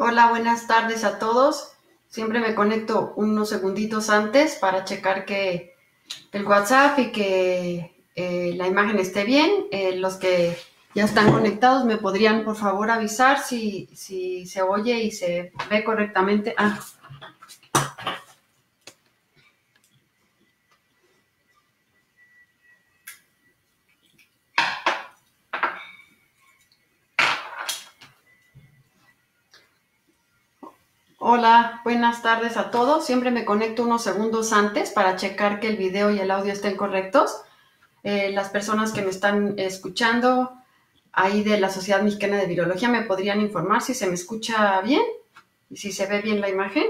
Hola, buenas tardes a todos. Siempre me conecto unos segunditos antes para checar que el WhatsApp y que eh, la imagen esté bien. Eh, los que ya están conectados me podrían por favor avisar si, si se oye y se ve correctamente. Ah, Hola, buenas tardes a todos. Siempre me conecto unos segundos antes para checar que el video y el audio estén correctos. Eh, las personas que me están escuchando ahí de la Sociedad Mexicana de Virología me podrían informar si se me escucha bien y si se ve bien la imagen.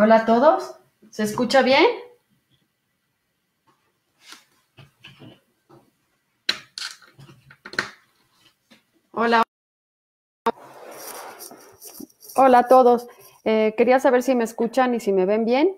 Hola a todos, ¿se escucha bien? Hola. Hola a todos. Eh, quería saber si me escuchan y si me ven bien.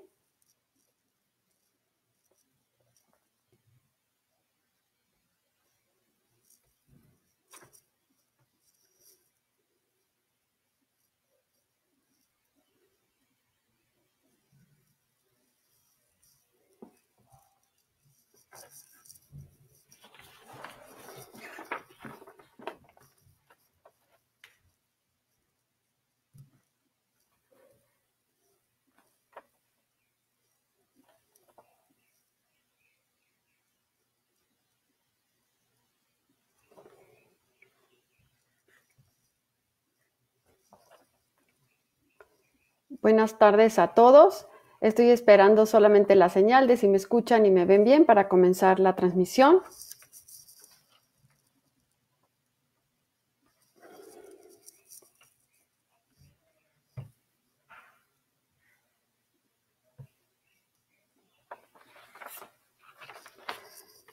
Buenas tardes a todos. Estoy esperando solamente la señal de si me escuchan y me ven bien para comenzar la transmisión.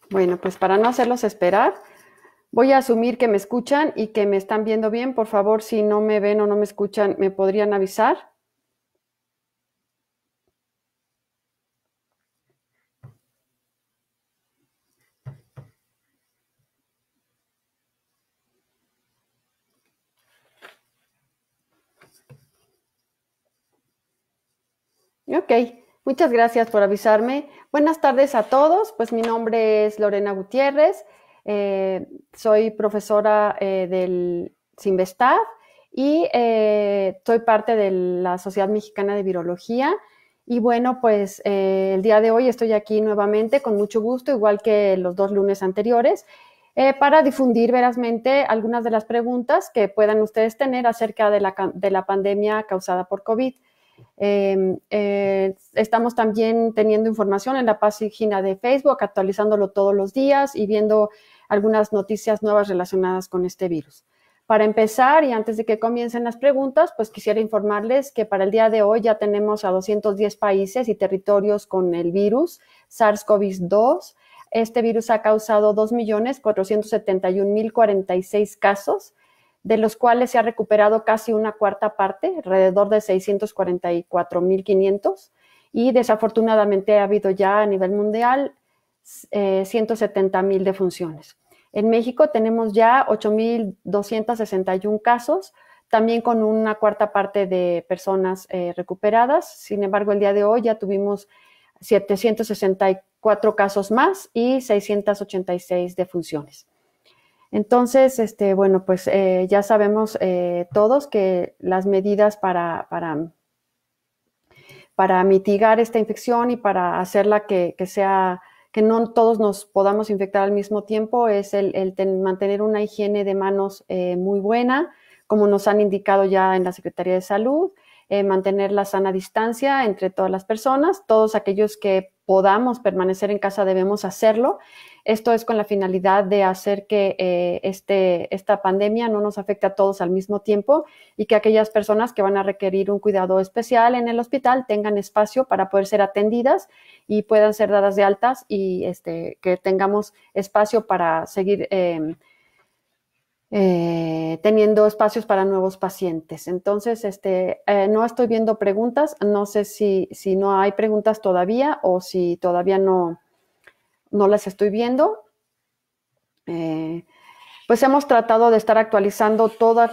Bueno, pues para no hacerlos esperar, voy a asumir que me escuchan y que me están viendo bien. Por favor, si no me ven o no me escuchan, me podrían avisar. Ok, muchas gracias por avisarme. Buenas tardes a todos, pues mi nombre es Lorena Gutiérrez, eh, soy profesora eh, del Sinvestad y eh, soy parte de la Sociedad Mexicana de Virología. Y bueno, pues el día de hoy estoy aquí nuevamente con mucho gusto, igual que los dos lunes anteriores, para difundir verazmente algunas de las preguntas que puedan ustedes tener acerca de la, de la pandemia causada por COVID. Em, eh, estamos también teniendo información en la página de Facebook, actualizándolo todos los días y viendo algunas noticias nuevas relacionadas con este virus. Para empezar, y antes de que comiencen las preguntas, pues quisiera informarles que para el día de hoy ya tenemos a 210 países y territorios con el virus SARS-CoV-2. Este virus ha causado 2.471.046 casos de los cuales se ha recuperado casi una cuarta parte, alrededor de 644.500, y desafortunadamente ha habido ya a nivel mundial 170.000 eh, defunciones. En México tenemos ya 8.261 casos, también con una cuarta parte de personas eh, recuperadas. Sin embargo, el día de hoy ya tuvimos 764 casos más y 686 defunciones. Entonces, este, bueno, pues eh, ya sabemos eh, todos que las medidas para, para, para, mitigar esta infección y para hacerla que, sea, que no todos nos podamos infectar al mismo tiempo es el, mantener una higiene de manos eh, muy buena, como nos han indicado ya en la Secretaría de Salud, mantener la sana distancia entre todas las personas, todos aquellos que podamos permanecer en casa debemos hacerlo esto es con la finalidad de hacer que eh, este, esta pandemia no nos afecte a todos al mismo tiempo y que aquellas personas que van a requerir un cuidado especial en el hospital tengan espacio para poder ser atendidas y puedan ser dadas de altas y este, que tengamos espacio para seguir. Em, eh, teniendo espacios para nuevos pacientes. Entonces, este, eh, no estoy viendo preguntas, no sé si no hay preguntas todavía o si todavía no, no las estoy viendo. Eh, pues hemos tratado de estar actualizando toda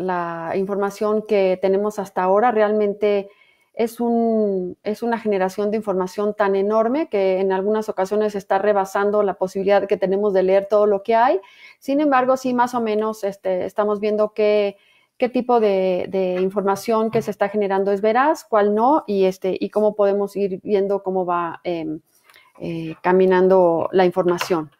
la información que tenemos hasta ahora. Realmente es, un, es una generación de información tan enorme que en algunas ocasiones está rebasando la posibilidad que tenemos de leer todo lo que hay. Sin embargo, sí, más o menos este, estamos viendo qué, qué tipo de, información que se está generando es veraz, cuál no, y, este, y cómo podemos ir viendo cómo va. Em, eh, caminando la información.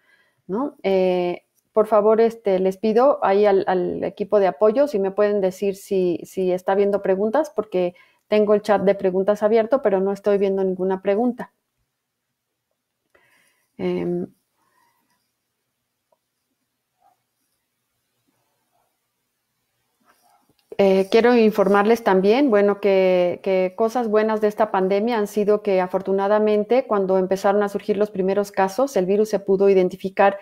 Eh, por favor, este, les pido ahí al, equipo de apoyo si me pueden decir si, está viendo preguntas, porque tengo el chat de preguntas abierto, pero no estoy viendo ninguna pregunta. Em, Eh, quiero informarles también, bueno, que, cosas buenas de esta pandemia han sido que afortunadamente cuando empezaron a surgir los primeros casos, el virus se pudo identificar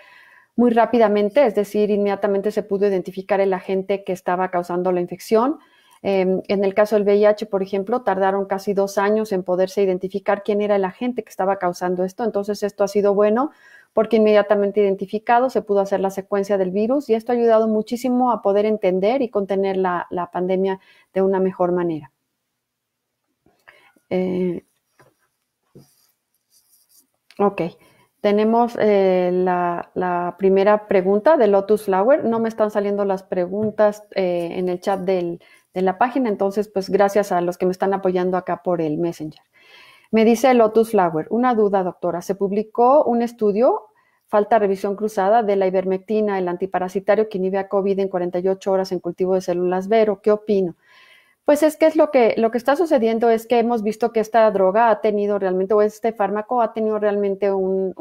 muy rápidamente, es decir, inmediatamente se pudo identificar el agente que estaba causando la infección. Em, en el caso del VIH, por ejemplo, tardaron casi dos años en poderse identificar quién era el agente que estaba causando esto, entonces esto ha sido bueno porque inmediatamente identificado se pudo hacer la secuencia del virus y esto ha ayudado muchísimo a poder entender y contener la, pandemia de una mejor manera. Eh, ok, tenemos eh, la, primera pregunta de Lotus Flower. No me están saliendo las preguntas eh, en el chat de la página, entonces pues gracias a los que me están apoyando acá por el Messenger. Me dice Lotus Flower, una duda, doctora. Se publicó un estudio, falta revisión cruzada, de la ivermectina, el antiparasitario que inhibe a COVID en 48 horas en cultivo de células Vero. ¿Qué opino? Pues es que es lo que, lo que está sucediendo es que hemos visto que esta droga ha tenido realmente, o este fármaco ha tenido realmente un,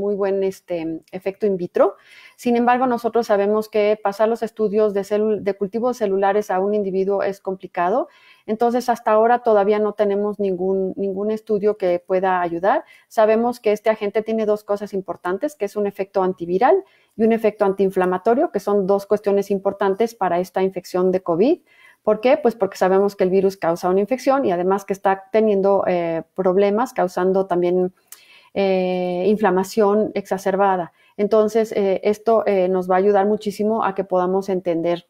muy buen este, efecto in vitro. Sin embargo, nosotros sabemos que pasar los estudios de, de cultivos celulares a un individuo es complicado entonces, hasta ahora todavía no tenemos ningún, ningún estudio que pueda ayudar. Sabemos que este agente tiene dos cosas importantes, que es un efecto antiviral y un efecto antiinflamatorio, que son dos cuestiones importantes para esta infección de COVID. ¿Por qué? Pues porque sabemos que el virus causa una infección y además que está teniendo eh, problemas, causando también eh, inflamación exacerbada. Entonces, eh, esto nos va a ayudar muchísimo a que podamos entender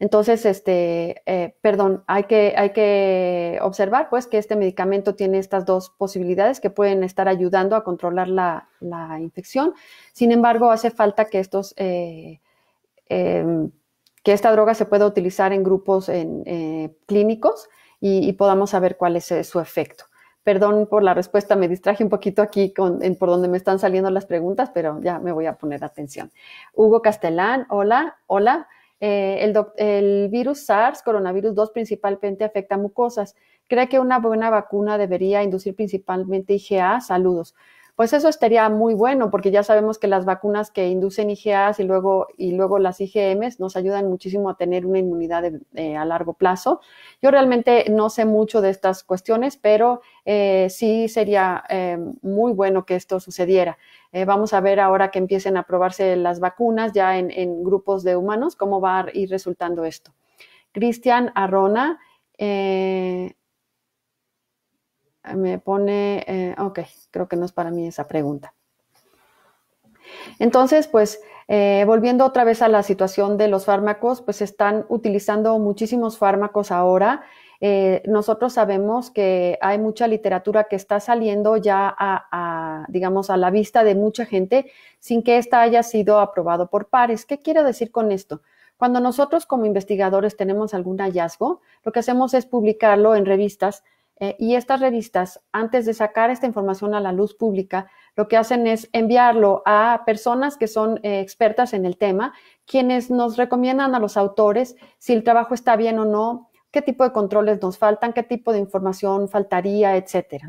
entonces, este, eh, perdón, hay que, hay que observar pues que este medicamento tiene estas dos posibilidades que pueden estar ayudando a controlar la, infección. Sin embargo, hace falta que estos... Eh, em, que esta droga se pueda utilizar en grupos en, eh, clínicos y, podamos saber cuál es su efecto perdón por la respuesta, me distraje un poquito aquí por donde me están saliendo las preguntas, pero ya me voy a poner atención. Hugo Castellán, hola, hola. Eh, el, el, virus SARS, coronavirus 2, principalmente afecta mucosas. ¿Cree que una buena vacuna debería inducir principalmente IgA? Saludos. Pues eso estaría muy bueno porque ya sabemos que las vacunas que inducen IgAs y luego, y luego las IgMs nos ayudan muchísimo a tener una inmunidad eh, a largo plazo. Yo realmente no sé mucho de estas cuestiones, pero eh, sí sería eh, muy bueno que esto sucediera. vamos a ver ahora que empiecen a probarse las vacunas ya en, grupos de humanos, cómo va a ir resultando esto. Cristian Arrona me pone, eh, ok, creo que no es para mí esa pregunta. Entonces, pues eh, volviendo otra vez a la situación de los fármacos, pues están utilizando muchísimos fármacos ahora. Eh, nosotros sabemos que hay mucha literatura que está saliendo ya a, digamos, a la vista de mucha gente sin que ésta haya sido aprobado por pares. ¿Qué quiero decir con esto? Cuando nosotros como investigadores tenemos algún hallazgo, lo que hacemos es publicarlo en revistas eh, y estas revistas, antes de sacar esta información a la luz pública, lo que hacen es enviarlo a personas que son eh, expertas en el tema, quienes nos recomiendan a los autores si el trabajo está bien o no, qué tipo de controles nos faltan, qué tipo de información faltaría, etcétera.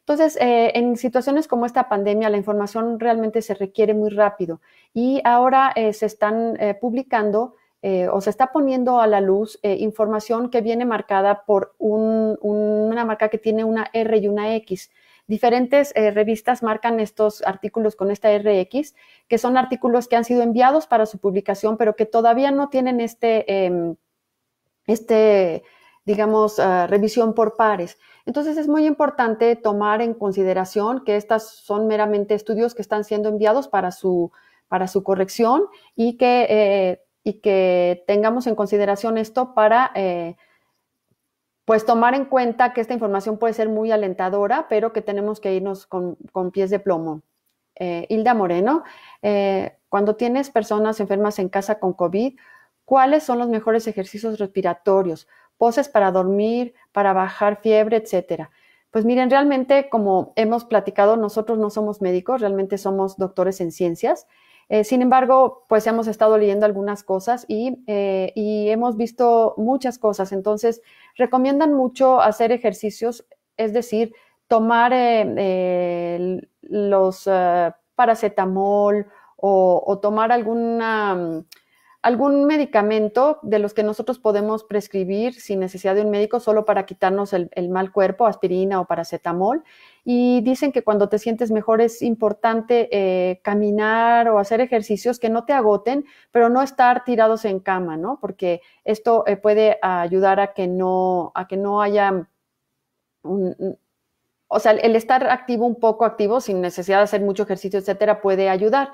Entonces, eh, en situaciones como esta pandemia, la información realmente se requiere muy rápido y ahora se están publicando eh, o se está poniendo a la luz eh, información que viene marcada por una marca que tiene una R y una X. Diferentes eh, revistas marcan estos artículos con esta RX, que son artículos que han sido enviados para su publicación, pero que todavía no tienen este, em, este digamos, ah, revisión por pares. Entonces es muy importante tomar en consideración que estas son meramente estudios que están siendo enviados para su, para su corrección y que y que tengamos en consideración esto para eh, pues tomar en cuenta que esta información puede ser muy alentadora, pero que tenemos que irnos con, pies de plomo. Eh, Hilda Moreno, eh, cuando tienes personas enfermas en casa con COVID, ¿cuáles son los mejores ejercicios respiratorios? Poses para dormir, para bajar fiebre, etcétera. Pues miren, realmente como hemos platicado, nosotros no somos médicos, realmente somos doctores en ciencias. Eh, sin embargo, pues hemos estado leyendo algunas cosas eh, y, hemos visto muchas cosas. Entonces, recomiendan mucho hacer ejercicios, es decir, tomar eh, los paracetamol o, tomar algún medicamento de los que nosotros podemos prescribir sin necesidad de un médico, solo para quitarnos el mal cuerpo, aspirina o paracetamol y dicen que cuando te sientes mejor es importante eh, caminar o hacer ejercicios que no te agoten, pero no estar tirados en cama, ¿no? Porque esto eh, puede ayudar a que no, a que no haya o sea, el estar activo un poco activo sin necesidad de hacer mucho ejercicio, etcétera, puede ayudar.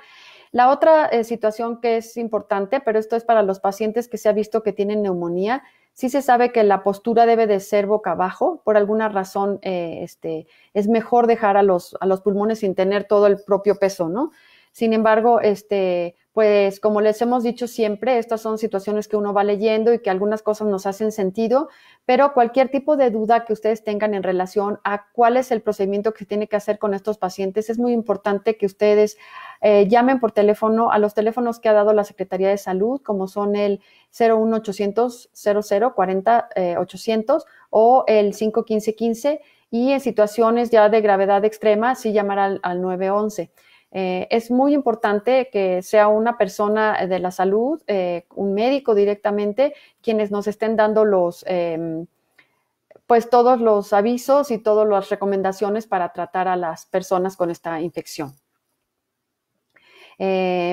La otra eh, situación que es importante, pero esto es para los pacientes que se ha visto que tienen neumonía, sí se sabe que la postura debe de ser boca abajo. Por alguna razón, eh, este, es mejor dejar a los, a los pulmones sin tener todo el propio peso, ¿no? Sin embargo, este, pues como les hemos dicho siempre, estas son situaciones que uno va leyendo y que algunas cosas nos hacen sentido, pero cualquier tipo de duda que ustedes tengan en relación a cuál es el procedimiento que se tiene que hacer con estos pacientes, es muy importante que ustedes eh, llamen por teléfono a los teléfonos que ha dado la Secretaría de Salud, como son el 01800 0040 800 o el 515-15 y en situaciones ya de gravedad extrema, sí llamar al, al 911. Eh, es muy importante que sea una persona eh, de la salud, eh, un médico directamente, quienes nos estén dando los, em, pues todos los avisos y todas las recomendaciones para tratar a las personas con esta infección.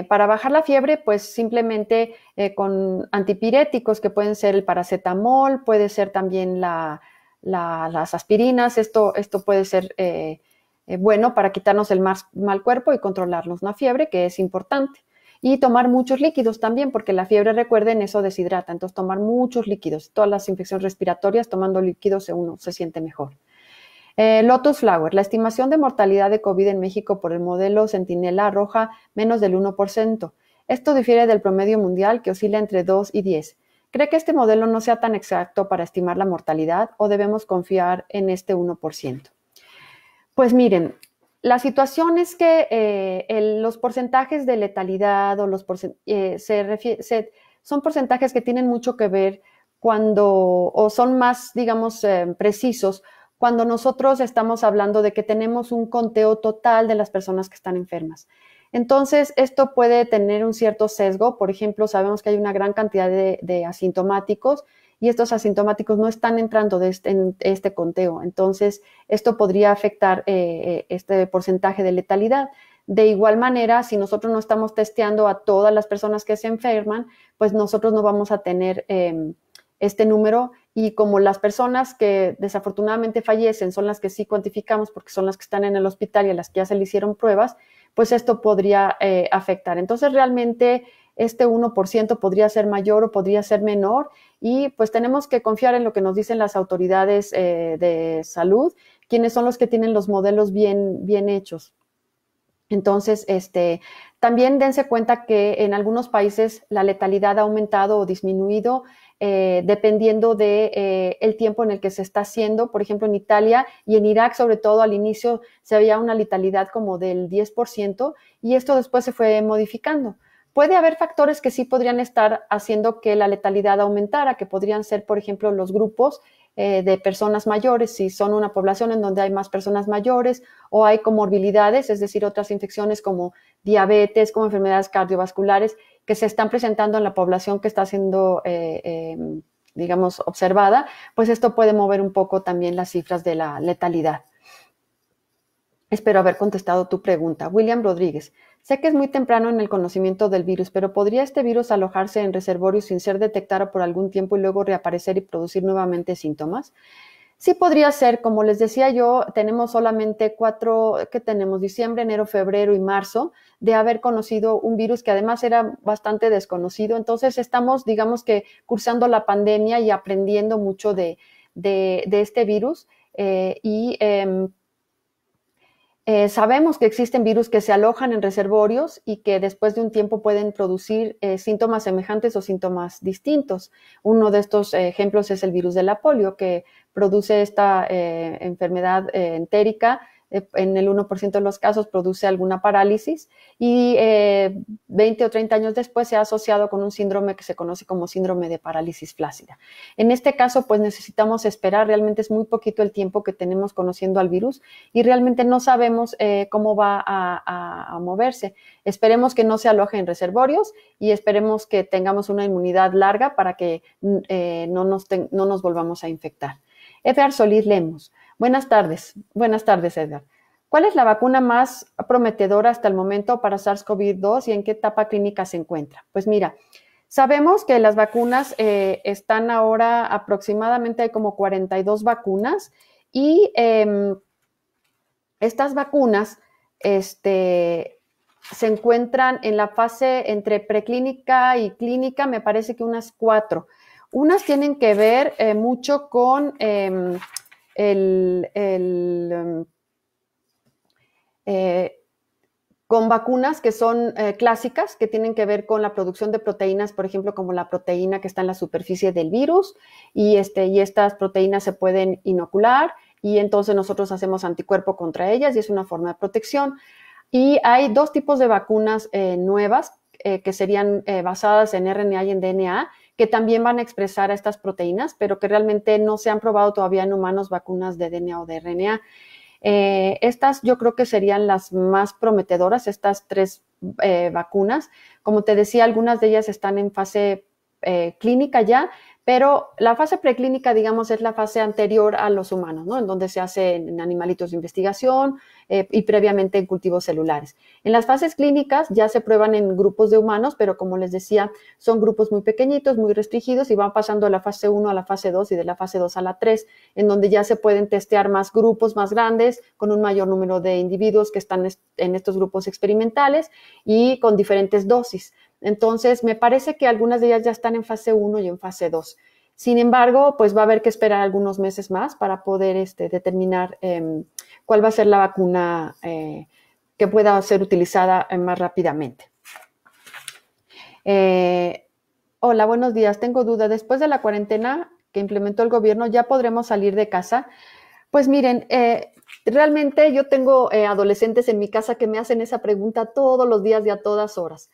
para bajar la fiebre, pues simplemente con antipiréticos que pueden ser el paracetamol, puede ser también las aspirinas, esto, esto puede ser eh, bueno para quitarnos el mal, cuerpo y controlarnos la fiebre, que es importante. Y tomar muchos líquidos también, porque la fiebre, recuerden, eso deshidrata. Entonces, tomar muchos líquidos. Todas las infecciones respiratorias, tomando líquidos uno se siente mejor. Eh, Lotus Flower, la estimación de mortalidad de COVID en México por el modelo Centinela roja, menos del 1%. Esto difiere del promedio mundial que oscila entre 2 y 10. ¿Cree que este modelo no sea tan exacto para estimar la mortalidad o debemos confiar en este 1%? Pues miren, la situación es que eh, los porcentajes de letalidad o los eh, son porcentajes que tienen mucho que ver cuando, o son más, digamos, eh, precisos cuando nosotros estamos hablando de que tenemos un conteo total de las personas que están enfermas. Entonces, esto puede tener un cierto sesgo. Por ejemplo, sabemos que hay una gran cantidad de asintomáticos y estos asintomáticos no están entrando de este, en este conteo. Entonces, esto podría afectar eh, eh, este porcentaje de letalidad. De igual manera, si nosotros no estamos testeando a todas las personas que se enferman, pues nosotros no vamos a tener em, este número y como las personas que desafortunadamente fallecen son las que sí cuantificamos porque son las que están en el hospital y a las que ya se le hicieron pruebas, pues esto podría eh, afectar. Entonces, realmente este 1% podría ser mayor o podría ser menor y pues tenemos que confiar en lo que nos dicen las autoridades eh, de salud, quienes son los que tienen los modelos bien, bien hechos. Entonces, este, también dense cuenta que en algunos países la letalidad ha aumentado o disminuido eh, dependiendo de eh, el tiempo en el que se está haciendo. Por ejemplo, en Italia y en Irak, sobre todo al inicio, se había una letalidad como del 10% y esto después se fue modificando. Puede haber factores que sí podrían estar haciendo que la letalidad aumentara, que podrían ser, por ejemplo, los grupos eh, de personas mayores, si son una población en donde hay más personas mayores o hay comorbilidades, es decir, otras infecciones como diabetes, como enfermedades cardiovasculares, que se están presentando en la población que está siendo, eh, em, digamos, observada, pues esto puede mover un poco también las cifras de la letalidad. Espero haber contestado tu pregunta. William Rodríguez. Sé que es muy temprano en el conocimiento del virus, pero ¿podría este virus alojarse en reservorio sin ser detectado por algún tiempo y luego reaparecer y producir nuevamente síntomas? Sí podría ser, como les decía yo, tenemos solamente cuatro, que tenemos diciembre, enero, febrero y marzo, de haber conocido un virus que además era bastante desconocido. Entonces estamos, digamos que, cursando la pandemia y aprendiendo mucho de, este virus. Eh, y em, eh, sabemos que existen virus que se alojan en reservorios y que después de un tiempo pueden producir eh, síntomas semejantes o síntomas distintos. Uno de estos eh, ejemplos es el virus de la polio, que produce esta enfermedad entérica eh, en el 1% de los casos produce alguna parálisis y 20 eh, o 30 años después se ha asociado con un síndrome que se conoce como síndrome de parálisis flácida. En este caso, pues necesitamos esperar, realmente es muy poquito el tiempo que tenemos conociendo al virus y realmente no sabemos eh, cómo va a, moverse. Esperemos que no se aloje en reservorios y esperemos que tengamos una inmunidad larga para que mm, no, nos volvamos a infectar. Edgar Solís Lemos. Buenas tardes, buenas tardes, Edgar. ¿Cuál es la vacuna más prometedora hasta el momento para SARS-CoV-2 y en qué etapa clínica se encuentra? Pues mira, sabemos que las vacunas eh, están ahora aproximadamente hay como 42 vacunas y em, estas vacunas este, se encuentran en la fase entre preclínica y clínica, me parece que unas cuatro. Unas tienen que ver eh, mucho con em, Em, eh, con vacunas que son eh, clásicas, que tienen que ver con la producción de proteínas, por ejemplo, como la proteína que está en la superficie del virus, y, este, y estas proteínas se pueden inocular y entonces nosotros hacemos anticuerpo contra ellas y es una forma de protección. Y hay dos tipos de vacunas eh, nuevas que serían basadas en RNA y en DNA, que también van a expresar a estas proteínas, pero que realmente no se han probado todavía en humanos vacunas de DNA o de RNA. Eh, estas yo creo que serían las más prometedoras, estas tres eh, vacunas. Como te decía, algunas de ellas están en fase eh, clínica ya, pero la fase preclínica, digamos, es la fase anterior a los humanos, ¿no? En donde se hace en animalitos de investigación eh, y previamente en cultivos celulares. En las fases clínicas ya se prueban en grupos de humanos, pero como les decía, son grupos muy pequeñitos, muy restringidos y van pasando de la fase 1 a la fase 2 y de la fase 2 a la 3, en donde ya se pueden testear más grupos más grandes con un mayor número de individuos que están en estos grupos experimentales y con diferentes dosis. Entonces, me parece que algunas de ellas ya están en fase 1 y en fase 2. Sin embargo, pues va a haber que esperar algunos meses más para poder este, determinar em, cuál va a ser la vacuna eh, que pueda ser utilizada eh, más rápidamente. Eh, hola, buenos días. Tengo duda. Después de la cuarentena que implementó el gobierno, ¿ya podremos salir de casa? Pues miren, realmente yo tengo adolescentes en mi casa que me hacen esa pregunta todos los días y a todas horas.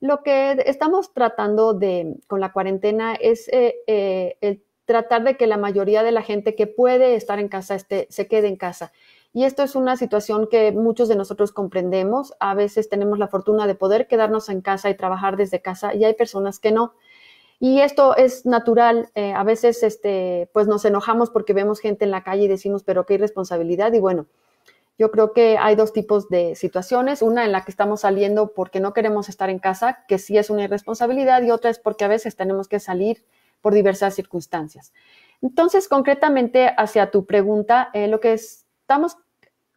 Lo que estamos tratando de, con la cuarentena es eh, eh, tratar de que la mayoría de la gente que puede estar en casa se quede en casa. Y esto es una situación que muchos de nosotros comprendemos. A veces tenemos la fortuna de poder quedarnos en casa y trabajar desde casa y hay personas que no. Y esto es natural. Eh, a veces este, pues nos enojamos porque vemos gente en la calle y decimos, pero qué irresponsabilidad. Y bueno, yo creo que hay dos tipos de situaciones, una en la que estamos saliendo porque no queremos estar en casa, que sí es una irresponsabilidad, y otra es porque a veces tenemos que salir por diversas circunstancias. Entonces, concretamente, hacia tu pregunta, eh, lo que estamos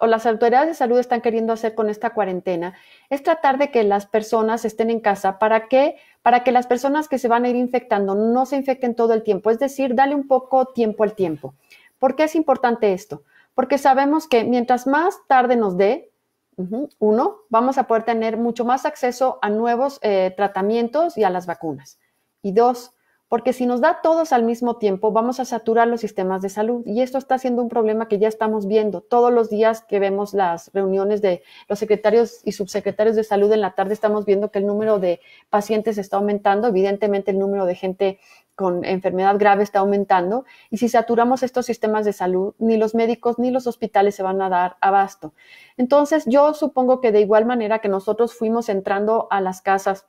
o las autoridades de salud están queriendo hacer con esta cuarentena es tratar de que las personas estén en casa. ¿Para qué? Para que las personas que se van a ir infectando no se infecten todo el tiempo. Es decir, dale un poco tiempo al tiempo. ¿Por qué es importante esto? porque sabemos que mientras más tarde nos dé, uno, vamos a poder tener mucho más acceso a nuevos eh, tratamientos y a las vacunas. Y dos, porque si nos da todos al mismo tiempo, vamos a saturar los sistemas de salud. Y esto está siendo un problema que ya estamos viendo. Todos los días que vemos las reuniones de los secretarios y subsecretarios de salud en la tarde, estamos viendo que el número de pacientes está aumentando. Evidentemente, el número de gente con enfermedad grave está aumentando y si saturamos estos sistemas de salud, ni los médicos ni los hospitales se van a dar abasto. Entonces, yo supongo que de igual manera que nosotros fuimos entrando a las casas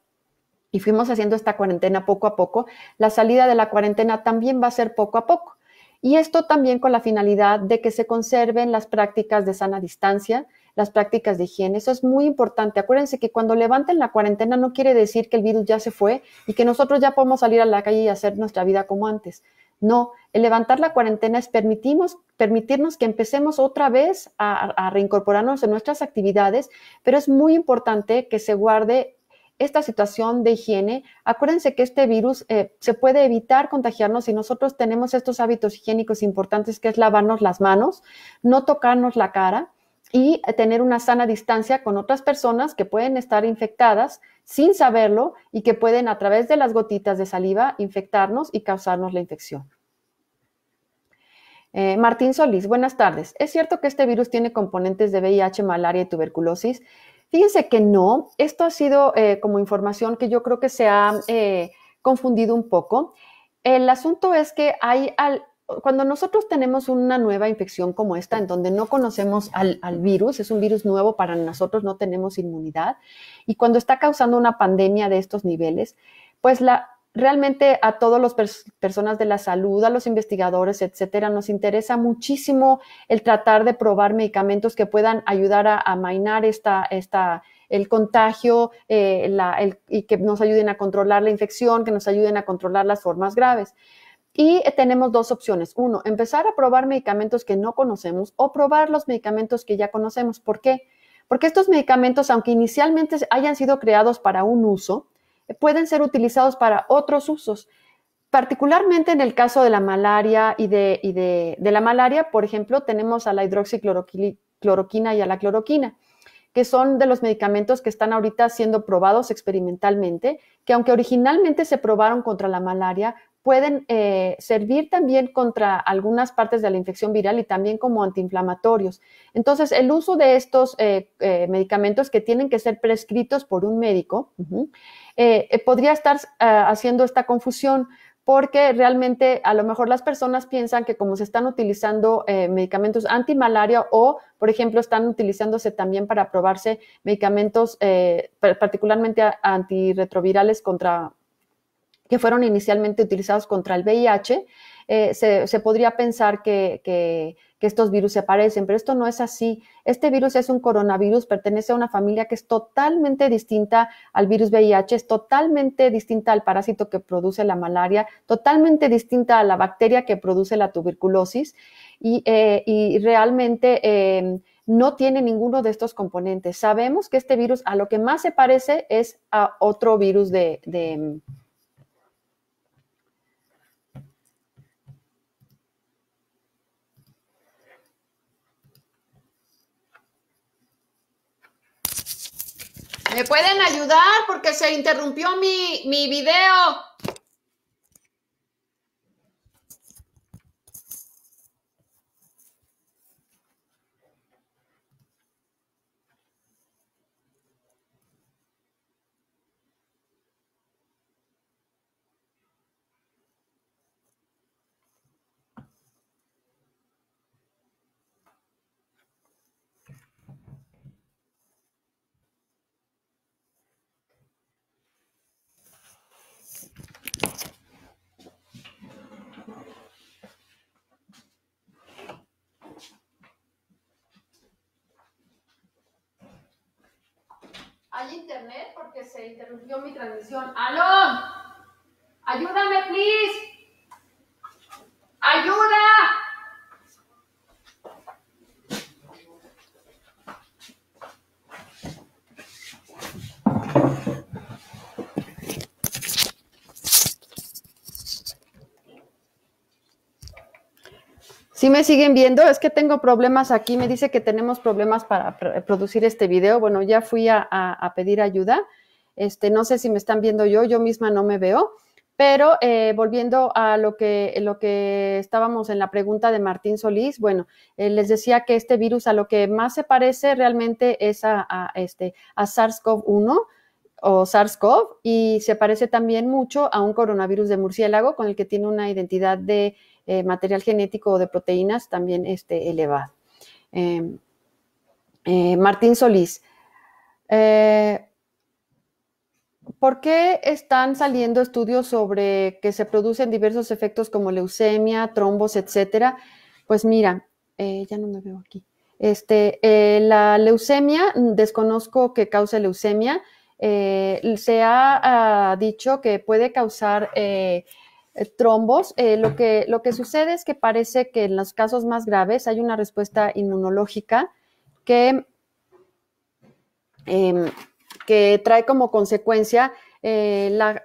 y fuimos haciendo esta cuarentena poco a poco, la salida de la cuarentena también va a ser poco a poco. Y esto también con la finalidad de que se conserven las prácticas de sana distancia, las prácticas de higiene. Eso es muy importante. Acuérdense que cuando levanten la cuarentena no quiere decir que el virus ya se fue y que nosotros ya podemos salir a la calle y hacer nuestra vida como antes. No, el levantar la cuarentena es permitimos, permitirnos que empecemos otra vez a, reincorporarnos en nuestras actividades, pero es muy importante que se guarde esta situación de higiene. Acuérdense que este virus eh, se puede evitar contagiarnos si nosotros tenemos estos hábitos higiénicos importantes, que es lavarnos las manos, no tocarnos la cara, y tener una sana distancia con otras personas que pueden estar infectadas sin saberlo y que pueden a través de las gotitas de saliva infectarnos y causarnos la infección. Eh, Martín Solís, buenas tardes. ¿Es cierto que este virus tiene componentes de VIH, malaria y tuberculosis? Fíjense que no. Esto ha sido eh, como información que yo creo que se ha eh, confundido un poco. El asunto es que hay al, cuando nosotros tenemos una nueva infección como esta, en donde no conocemos al, virus, es un virus nuevo para nosotros, no tenemos inmunidad, y cuando está causando una pandemia de estos niveles, pues realmente a todas las personas de la salud, a los investigadores, etcétera, nos interesa muchísimo el tratar de probar medicamentos que puedan ayudar a amainar el contagio eh, y que nos ayuden a controlar la infección, que nos ayuden a controlar las formas graves. Y eh, tenemos dos opciones. Uno, empezar a probar medicamentos que no conocemos o probar los medicamentos que ya conocemos. ¿Por qué? Porque estos medicamentos, aunque inicialmente hayan sido creados para un uso, eh, pueden ser utilizados para otros usos. Particularmente en el caso de la malaria y de, la malaria, por ejemplo, tenemos a la hidroxicloroquina y a la cloroquina, que son de los medicamentos que están ahorita siendo probados experimentalmente, que aunque originalmente se probaron contra la malaria, pueden eh, servir también contra algunas partes de la infección viral y también como antiinflamatorios. Entonces, el uso de estos eh, eh, medicamentos que tienen que ser prescritos por un médico podría estar ah, haciendo esta confusión porque realmente a lo mejor las personas piensan que como se están utilizando medicamentos antimalaria o, por ejemplo, están utilizándose también para probarse medicamentos particularmente antirretrovirales contra que fueron inicialmente utilizados contra el VIH, eh, se, podría pensar que, estos virus se parecen, pero esto no es así. Este virus es un coronavirus, pertenece a una familia que es totalmente distinta al virus VIH, es totalmente distinta al parásito que produce la malaria, totalmente distinta a la bacteria que produce la tuberculosis y, eh, realmente... Em, no tiene ninguno de estos componentes. Sabemos que este virus a lo que más se parece es a otro virus de ¿Me pueden ayudar? Porque se interrumpió mi, video. transmisión. ¡Alon! ¡Ayúdame, please! ¡Ayuda! Si me siguen viendo, es que tengo problemas aquí. Me dice que tenemos problemas para producir este video. Bueno, ya fui a pedir ayuda. Este, no sé si me están viendo yo, yo misma no me veo. Pero eh, volviendo a lo que, lo que estábamos en la pregunta de Martín Solís, bueno, eh, les decía que este virus a lo que más se parece realmente es a, este, a SARS-CoV-1 o SARS-CoV y se parece también mucho a un coronavirus de murciélago con el que tiene una identidad de eh, material genético o de proteínas también este, elevada. Em, Martín Solís. Eh, ¿Por qué están saliendo estudios sobre que se producen diversos efectos como leucemia, trombos, etcétera? Pues mira, eh, ya no me veo aquí. Este, eh, la leucemia, desconozco que causa leucemia. Eh, se ha, dicho que puede causar trombos. lo, que, lo que sucede es que parece que en los casos más graves hay una respuesta inmunológica que em, que trae como consecuencia eh, la,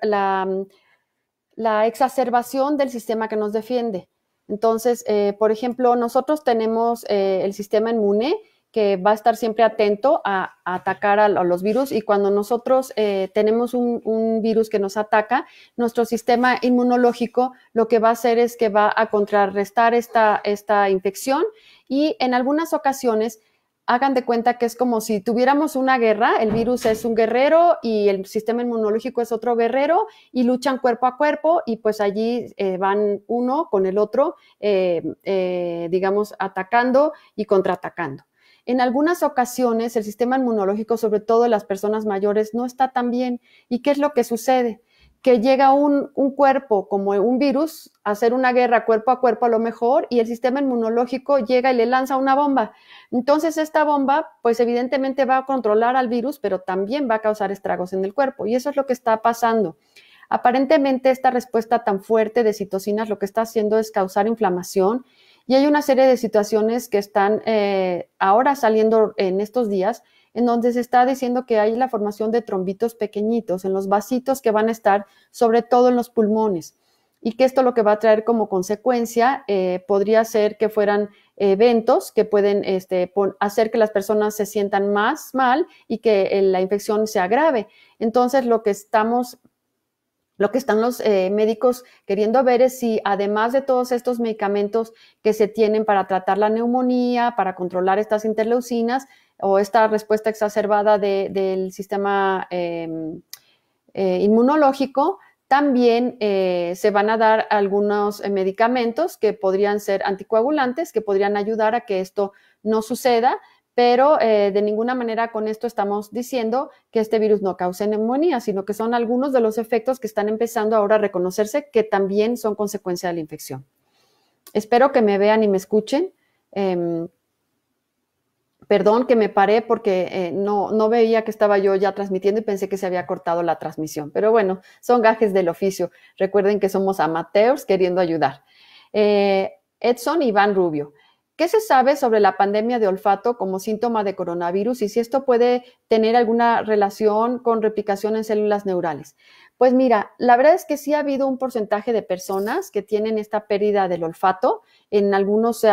la, exacerbación del sistema que nos defiende. Entonces, eh, por ejemplo, nosotros tenemos eh, el sistema inmune que va a estar siempre atento a, atacar a, los virus y cuando nosotros tenemos un, un, virus que nos ataca, nuestro sistema inmunológico lo que va a hacer es que va a contrarrestar esta, esta infección y en algunas ocasiones hagan de cuenta que es como si tuviéramos una guerra, el virus es un guerrero y el sistema inmunológico es otro guerrero y luchan cuerpo a cuerpo y pues allí eh, van uno con el otro, eh, eh, digamos, atacando y contraatacando. En algunas ocasiones el sistema inmunológico, sobre todo en las personas mayores, no está tan bien. ¿Y qué es lo que sucede? que llega un, cuerpo como un virus a hacer una guerra cuerpo a cuerpo a lo mejor y el sistema inmunológico llega y le lanza una bomba. Entonces esta bomba pues evidentemente va a controlar al virus, pero también va a causar estragos en el cuerpo y eso es lo que está pasando. Aparentemente esta respuesta tan fuerte de citocinas lo que está haciendo es causar inflamación y hay una serie de situaciones que están eh, ahora saliendo en estos días en donde se está diciendo que hay la formación de trombitos pequeñitos en los vasitos que van a estar sobre todo en los pulmones y que esto lo que va a traer como consecuencia eh, podría ser que fueran eventos que pueden este, hacer que las personas se sientan más mal y que eh, la infección se agrave. Entonces, lo que estamos lo que están los eh, médicos queriendo ver es si además de todos estos medicamentos que se tienen para tratar la neumonía, para controlar estas interleucinas, o esta respuesta exacerbada del sistema em, eh, inmunológico, también eh, se van a dar algunos eh, medicamentos que podrían ser anticoagulantes, que podrían ayudar a que esto no suceda, pero de ninguna manera con esto estamos diciendo que este virus no cause neumonía, sino que son algunos de los efectos que están empezando ahora a reconocerse que también son consecuencia de la infección. Espero que me vean y me escuchen. Em, Perdón que me paré porque eh, no, veía que estaba yo ya transmitiendo y pensé que se había cortado la transmisión. Pero bueno, son gajes del oficio. Recuerden que somos amateurs queriendo ayudar. Eh, Edson Iván Rubio. ¿Qué se sabe sobre la pandemia de olfato como síntoma de coronavirus y si esto puede tener alguna relación con replicación en células neurales? Pues mira, la verdad es que sí ha habido un porcentaje de personas que tienen esta pérdida del olfato. En algunos se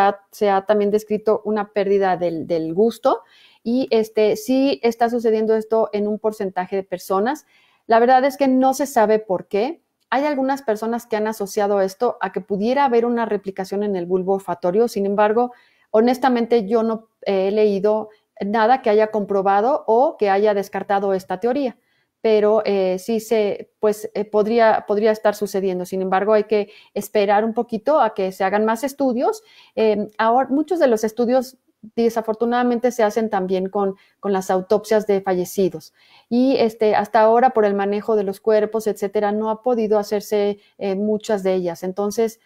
ha, también descrito una pérdida del, gusto y este, sí está sucediendo esto en un porcentaje de personas. La verdad es que no se sabe por qué. Hay algunas personas que han asociado esto a que pudiera haber una replicación en el bulbo olfatorio. Sin embargo, honestamente yo no he leído nada que haya comprobado o que haya descartado esta teoría pero eh, sí se, pues eh, podría, estar sucediendo. Sin embargo, hay que esperar un poquito a que se hagan más estudios. Eh, ahora, muchos de los estudios desafortunadamente se hacen también con, las autopsias de fallecidos. Y este, hasta ahora, por el manejo de los cuerpos, etcétera, no ha podido hacerse muchas de ellas. Entonces,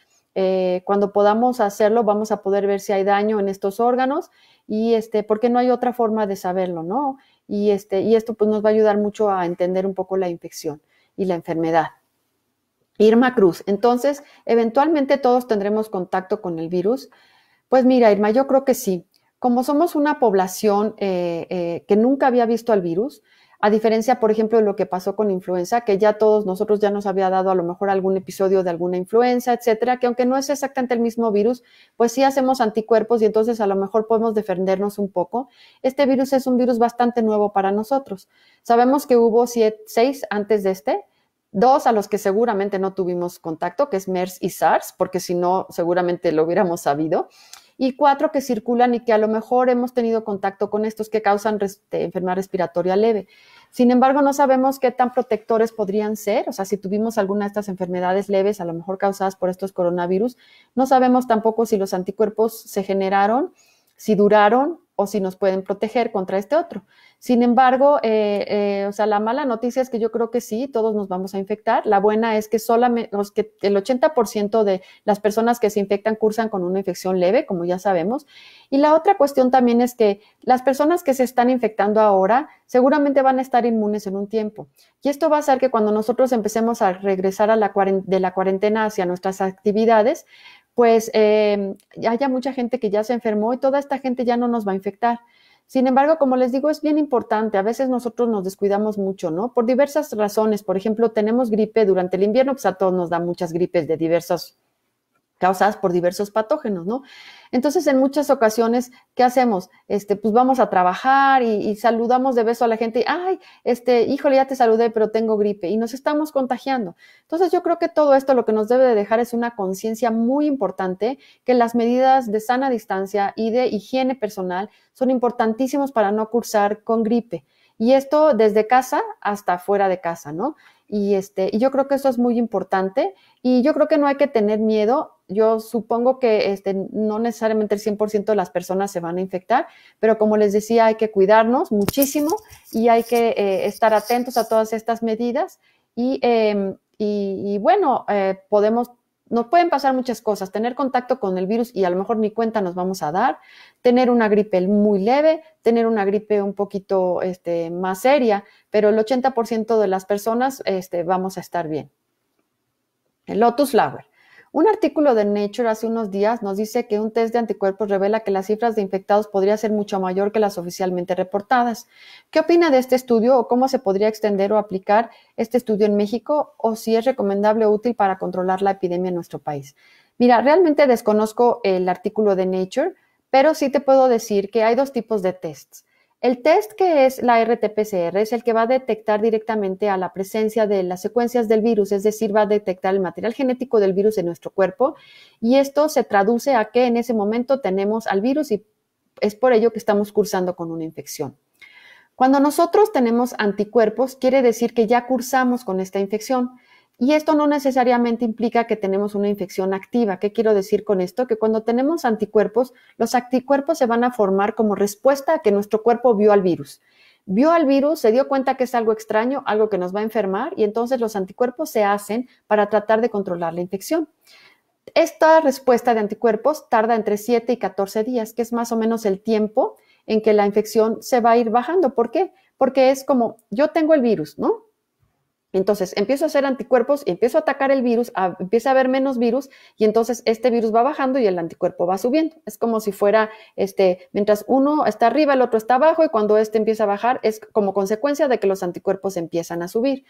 cuando podamos hacerlo, vamos a poder ver si hay daño en estos órganos y este, porque no hay otra forma de saberlo, ¿no? y, este, y esto pues, nos va a ayudar mucho a entender un poco la infección y la enfermedad. Irma Cruz, entonces, eventualmente todos tendremos contacto con el virus. Pues mira, Irma, yo creo que sí. Como somos una población eh, eh, que nunca había visto al virus, a diferencia, por ejemplo, de lo que pasó con influenza, que ya todos nosotros ya nos había dado a lo mejor algún episodio de alguna influenza, etcétera, que aunque no es exactamente el mismo virus, pues sí hacemos anticuerpos y entonces a lo mejor podemos defendernos un poco. Este virus es un virus bastante nuevo para nosotros. Sabemos que hubo seis antes de este, dos a los que seguramente no tuvimos contacto, que es MERS y SARS, porque si no, seguramente lo hubiéramos sabido y cuatro que circulan y que a lo mejor hemos tenido contacto con estos que causan eh, enfermedad respiratoria leve. Sin embargo, no sabemos qué tan protectores podrían ser, o sea, si tuvimos alguna de estas enfermedades leves, a lo mejor causadas por estos coronavirus, no sabemos tampoco si los anticuerpos se generaron, si duraron o si nos pueden proteger contra este otro. Sin embargo, eh, eh, o sea, la mala noticia es que yo creo que sí, todos nos vamos a infectar. La buena es que solamente el 80% de las personas que se infectan cursan con una infección leve, como ya sabemos. Y la otra cuestión también es que las personas que se están infectando ahora seguramente van a estar inmunes en un tiempo. Y esto va a hacer que cuando nosotros empecemos a regresar a la de la cuarentena hacia nuestras actividades, pues eh, haya mucha gente que ya se enfermó y toda esta gente ya no nos va a infectar. Sin embargo, como les digo, es bien importante. A veces nosotros nos descuidamos mucho, ¿no? Por diversas razones. Por ejemplo, tenemos gripe durante el invierno, pues a todos nos da muchas gripes de diversas causadas por diversos patógenos, ¿no? Entonces, en muchas ocasiones, ¿qué hacemos? Este, pues vamos a trabajar y, saludamos de beso a la gente ay, este, híjole, ya te saludé, pero tengo gripe y nos estamos contagiando. Entonces, yo creo que todo esto lo que nos debe de dejar es una conciencia muy importante que las medidas de sana distancia y de higiene personal son importantísimos para no cursar con gripe. Y esto desde casa hasta fuera de casa, ¿no? Y, este, y yo creo que eso es muy importante y yo creo que no hay que tener miedo. Yo supongo que este, no necesariamente el 100% de las personas se van a infectar, pero como les decía, hay que cuidarnos muchísimo y hay que eh, estar atentos a todas estas medidas. Y, em, bueno, eh, podemos nos pueden pasar muchas cosas, tener contacto con el virus y a lo mejor ni cuenta nos vamos a dar, tener una gripe muy leve, tener una gripe un poquito este, más seria, pero el 80% de las personas este, vamos a estar bien. El lotus flower. Un artículo de Nature hace unos días nos dice que un test de anticuerpos revela que las cifras de infectados podría ser mucho mayor que las oficialmente reportadas. ¿Qué opina de este estudio o cómo se podría extender o aplicar este estudio en México o si es recomendable o útil para controlar la epidemia en nuestro país? Mira, realmente desconozco el artículo de Nature, pero sí te puedo decir que hay dos tipos de tests. El test que es la RT-PCR es el que va a detectar directamente a la presencia de las secuencias del virus, es decir, va a detectar el material genético del virus en nuestro cuerpo y esto se traduce a que en ese momento tenemos al virus y es por ello que estamos cursando con una infección. Cuando nosotros tenemos anticuerpos, quiere decir que ya cursamos con esta infección. Y esto no necesariamente implica que tenemos una infección activa. ¿Qué quiero decir con esto? Que cuando tenemos anticuerpos, los anticuerpos se van a formar como respuesta a que nuestro cuerpo vio al virus. Vio al virus, se dio cuenta que es algo extraño, algo que nos va a enfermar, y entonces los anticuerpos se hacen para tratar de controlar la infección. Esta respuesta de anticuerpos tarda entre 7 y 14 días, que es más o menos el tiempo en que la infección se va a ir bajando. ¿Por qué? Porque es como, yo tengo el virus, ¿no? Entonces empiezo a hacer anticuerpos, y empiezo a atacar el virus, empieza a haber menos virus y entonces este virus va bajando y el anticuerpo va subiendo. Es como si fuera, este, mientras uno está arriba, el otro está abajo y cuando este empieza a bajar es como consecuencia de que los anticuerpos empiezan a subir.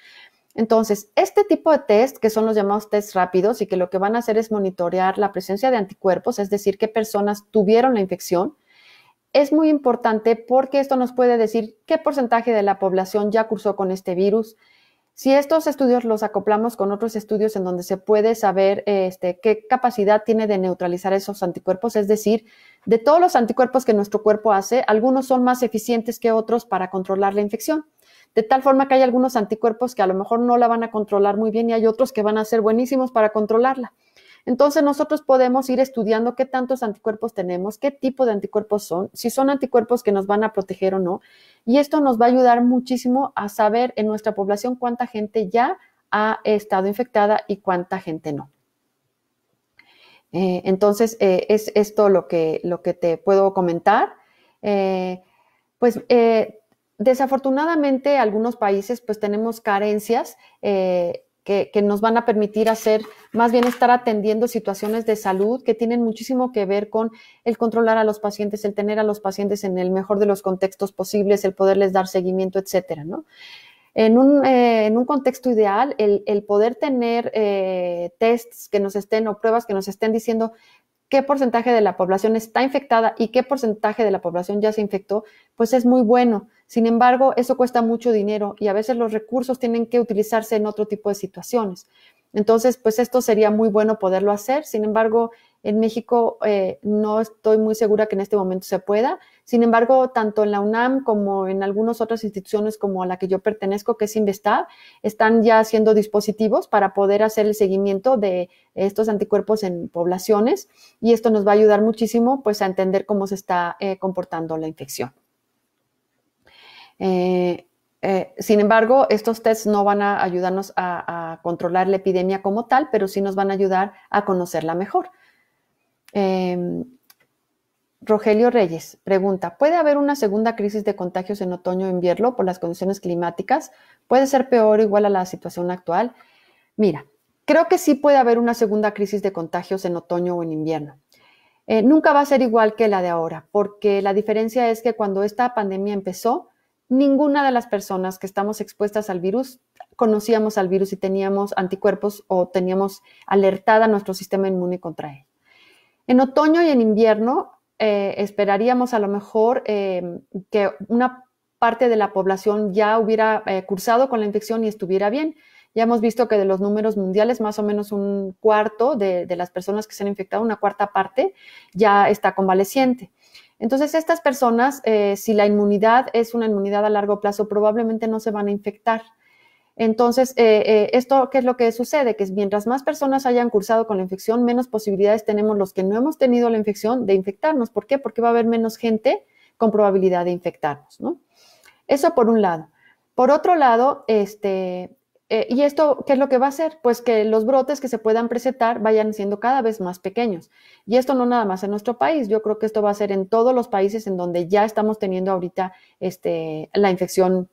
Entonces, este tipo de test, que son los llamados test rápidos y que lo que van a hacer es monitorear la presencia de anticuerpos, es decir, qué personas tuvieron la infección, es muy importante porque esto nos puede decir qué porcentaje de la población ya cursó con este virus, si estos estudios los acoplamos con otros estudios en donde se puede saber este, qué capacidad tiene de neutralizar esos anticuerpos, es decir, de todos los anticuerpos que nuestro cuerpo hace, algunos son más eficientes que otros para controlar la infección. De tal forma que hay algunos anticuerpos que a lo mejor no la van a controlar muy bien y hay otros que van a ser buenísimos para controlarla. Entonces nosotros podemos ir estudiando qué tantos anticuerpos tenemos, qué tipo de anticuerpos son, si son anticuerpos que nos van a proteger o no. Y esto nos va a ayudar muchísimo a saber en nuestra población cuánta gente ya ha estado infectada y cuánta gente no. Eh, entonces, eh, es esto lo que, lo que te puedo comentar. Eh, pues desafortunadamente algunos países pues tenemos carencias que, nos van a permitir hacer, más bien estar atendiendo situaciones de salud que tienen muchísimo que ver con el controlar a los pacientes, el tener a los pacientes en el mejor de los contextos posibles, el poderles dar seguimiento, etcétera, ¿no? En un, eh, contexto ideal, el, poder tener eh, tests que nos estén o pruebas que nos estén diciendo qué porcentaje de la población está infectada y qué porcentaje de la población ya se infectó, pues es muy bueno. Sin embargo, eso cuesta mucho dinero y a veces los recursos tienen que utilizarse en otro tipo de situaciones. Entonces, pues esto sería muy bueno poderlo hacer. Sin embargo, en México eh, no estoy muy segura que en este momento se pueda. Sin embargo, tanto en la UNAM como en algunas otras instituciones como a la que yo pertenezco, que es Investad, están ya haciendo dispositivos para poder hacer el seguimiento de estos anticuerpos en poblaciones y esto nos va a ayudar muchísimo pues a entender cómo se está eh, comportando la infección. Eh, eh, sin embargo, estos tests no van a ayudarnos a, controlar la epidemia como tal, pero sí nos van a ayudar a conocerla mejor. Rogelio Reyes pregunta, ¿puede haber una segunda crisis de contagios en otoño o e invierno por las condiciones climáticas? ¿Puede ser peor o igual a la situación actual? Mira, creo que sí puede haber una segunda crisis de contagios en otoño o en invierno. Eh, nunca va a ser igual que la de ahora, porque la diferencia es que cuando esta pandemia empezó, ninguna de las personas que estamos expuestas al virus conocíamos al virus y teníamos anticuerpos o teníamos alertada nuestro sistema inmune contra él. En otoño y en invierno eh, esperaríamos a lo mejor em, que una parte de la población ya hubiera eh, cursado con la infección y estuviera bien. Ya hemos visto que de los números mundiales, más o menos un cuarto de, de las personas que se han infectado, una cuarta parte, ya está convaleciente. Entonces, estas personas, eh, si la inmunidad es una inmunidad a largo plazo, probablemente no se van a infectar. Entonces, eh, eh, esto, ¿qué es lo que sucede? Que mientras más personas hayan cursado con la infección, menos posibilidades tenemos los que no hemos tenido la infección de infectarnos. ¿Por qué? Porque va a haber menos gente con probabilidad de infectarnos, Eso por un lado. Por otro lado, este, eh, ¿y esto qué es lo que va a hacer? Pues que los brotes que se puedan presentar vayan siendo cada vez más pequeños. Y esto no nada más en nuestro país, yo creo que esto va a ser en todos los países en donde ya estamos teniendo ahorita este, la infección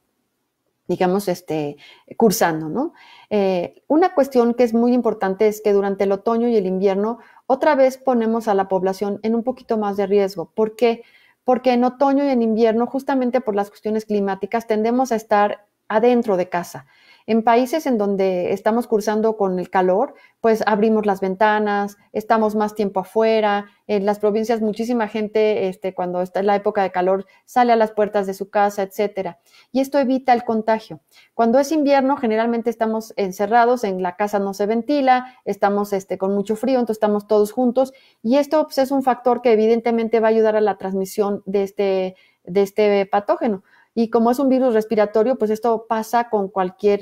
digamos, este, cursando, ¿no? Eh, una cuestión que es muy importante es que durante el otoño y el invierno otra vez ponemos a la población en un poquito más de riesgo. ¿Por qué? Porque en otoño y en invierno, justamente por las cuestiones climáticas, tendemos a estar adentro de casa. En países en donde estamos cursando con el calor, pues abrimos las ventanas, estamos más tiempo afuera. En las provincias muchísima gente, este, cuando está la época de calor, sale a las puertas de su casa, etcétera. Y esto evita el contagio. Cuando es invierno, generalmente estamos encerrados, en la casa no se ventila, estamos este, con mucho frío, entonces estamos todos juntos. Y esto pues, es un factor que evidentemente va a ayudar a la transmisión de este de este patógeno. Y como es un virus respiratorio, pues esto pasa con cualquier,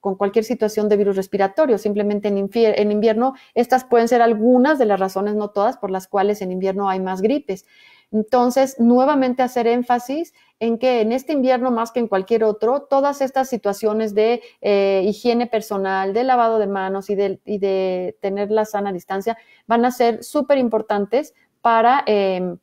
con cualquier situación de virus respiratorio. Simplemente en, invierno, estas pueden ser algunas de las razones, no todas, por las cuales en invierno hay más gripes. Entonces, nuevamente hacer énfasis en que en este invierno, más que en cualquier otro, todas estas situaciones de eh, higiene personal, de lavado de manos y de, tener la sana distancia van a ser súper importantes para eh,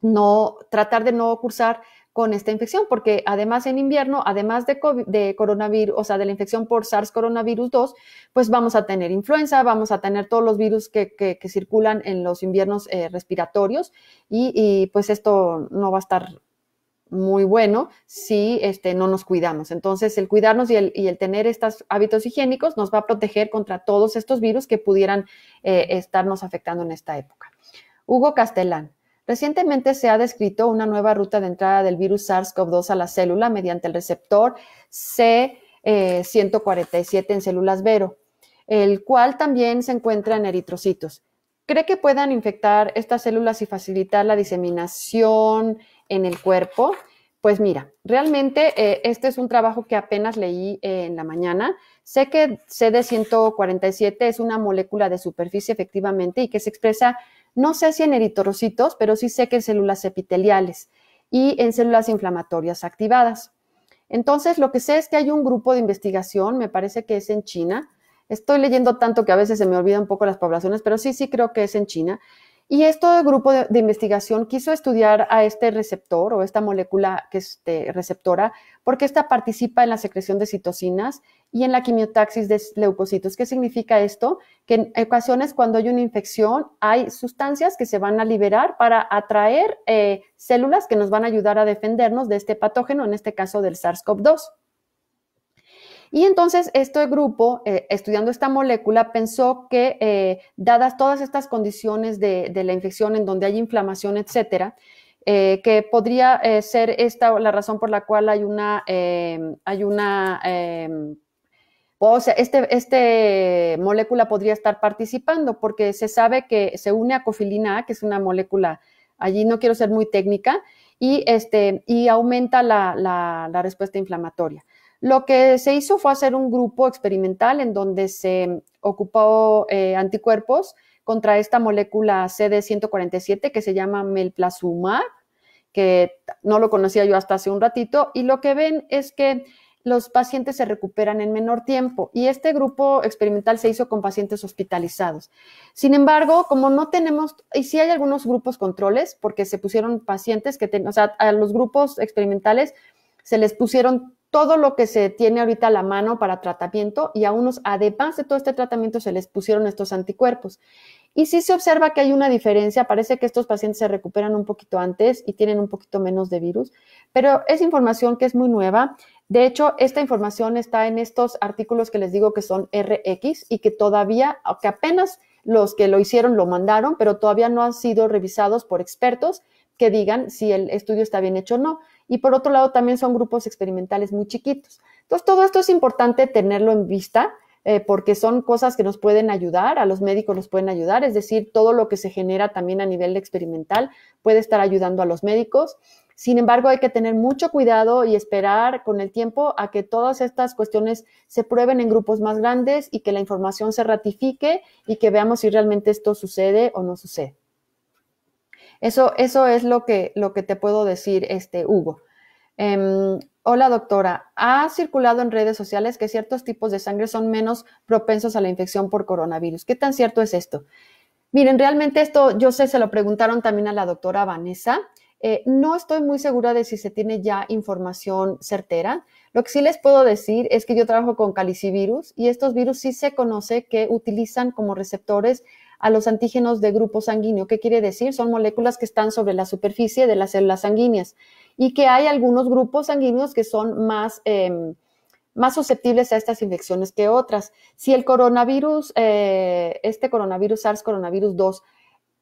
no tratar de no cursar con esta infección, porque además en invierno, además de, coronavirus, o sea, de la infección por SARS coronavirus 2, pues vamos a tener influenza, vamos a tener todos los virus que, circulan en los inviernos eh, respiratorios y, pues esto no va a estar muy bueno si este, no nos cuidamos. Entonces, el cuidarnos y el, y el tener estos hábitos higiénicos nos va a proteger contra todos estos virus que pudieran eh, estarnos afectando en esta época. Hugo Castellán. Recientemente se ha descrito una nueva ruta de entrada del virus SARS-CoV-2 a la célula mediante el receptor C147 eh, en células Vero, el cual también se encuentra en eritrocitos. ¿Cree que puedan infectar estas células y facilitar la diseminación en el cuerpo? Pues mira, realmente eh, este es un trabajo que apenas leí eh, en la mañana. Sé que CD147 es una molécula de superficie efectivamente y que se expresa no sé si en eritrocitos, pero sí sé que en células epiteliales y en células inflamatorias activadas. Entonces, lo que sé es que hay un grupo de investigación, me parece que es en China. Estoy leyendo tanto que a veces se me olvidan un poco las poblaciones, pero sí, sí creo que es en China. Y este grupo de, investigación quiso estudiar a este receptor o esta molécula que este, receptora, porque esta participa en la secreción de citocinas y en la quimiotaxis de leucocitos. ¿Qué significa esto? Que en ocasiones cuando hay una infección hay sustancias que se van a liberar para atraer eh, células que nos van a ayudar a defendernos de este patógeno, en este caso del SARS-CoV-2. Y entonces este grupo, eh, estudiando esta molécula, pensó que eh, dadas todas estas condiciones de, la infección en donde hay inflamación, etcétera, que podría ser esta la razón por la cual hay una, hay una o sea, este, este, molécula podría estar participando porque se sabe que se une a cofilina A, que es una molécula, allí no quiero ser muy técnica, y, este, y aumenta la, respuesta inflamatoria. Lo que se hizo fue hacer un grupo experimental en donde se ocupó eh, anticuerpos contra esta molécula CD147 que se llama melplazumab, que no lo conocía yo hasta hace un ratito, y lo que ven es que los pacientes se recuperan en menor tiempo y este grupo experimental se hizo con pacientes hospitalizados. Sin embargo, como no tenemos, y sí hay algunos grupos controles, porque se pusieron pacientes que, tenían, o sea, a los grupos experimentales se les pusieron todo lo que se tiene ahorita a la mano para tratamiento y a unos, además de todo este tratamiento, se les pusieron estos anticuerpos. Y sí se observa que hay una diferencia, parece que estos pacientes se recuperan un poquito antes y tienen un poquito menos de virus, pero es información que es muy nueva. De hecho, esta información está en estos artículos que les digo que son RX y que todavía, que apenas los que lo hicieron lo mandaron, pero todavía no han sido revisados por expertos que digan si el estudio está bien hecho o no. Y por otro lado, también son grupos experimentales muy chiquitos. Entonces, todo esto es importante tenerlo en vista eh, porque son cosas que nos pueden ayudar, a los médicos nos pueden ayudar, es decir, todo lo que se genera también a nivel experimental puede estar ayudando a los médicos. Sin embargo, hay que tener mucho cuidado y esperar con el tiempo a que todas estas cuestiones se prueben en grupos más grandes y que la información se ratifique y que veamos si realmente esto sucede o no sucede. Eso, eso es lo que, lo que te puedo decir, este, Hugo. Em, Hola doctora, ha circulado en redes sociales que ciertos tipos de sangre son menos propensos a la infección por coronavirus. ¿Qué tan cierto es esto? Miren, realmente esto yo sé, se lo preguntaron también a la doctora Vanessa. Eh, no estoy muy segura de si se tiene ya información certera. Lo que sí les puedo decir es que yo trabajo con calicivirus y estos virus sí se conoce que utilizan como receptores a los antígenos de grupo sanguíneo. ¿Qué quiere decir? Son moléculas que están sobre la superficie de las células sanguíneas y que hay algunos grupos sanguíneos que son más, em, más susceptibles a estas infecciones que otras. Si el coronavirus, eh, este coronavirus SARS coronavirus 2,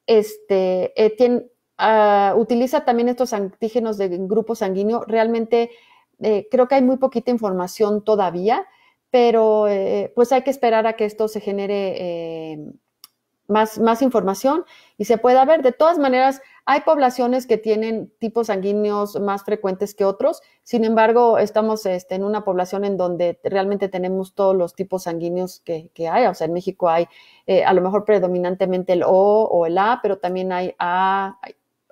este, eh, ah, utiliza también estos antígenos de grupo sanguíneo, realmente eh, creo que hay muy poquita información todavía, pero pues hay que esperar a que esto se genere em, más, información y se pueda ver. De todas maneras, hay poblaciones que tienen tipos sanguíneos más frecuentes que otros, sin embargo, estamos este, en una población en donde realmente tenemos todos los tipos sanguíneos que, hay. O sea, en México hay eh, a lo mejor predominantemente el O o el A, pero también hay A,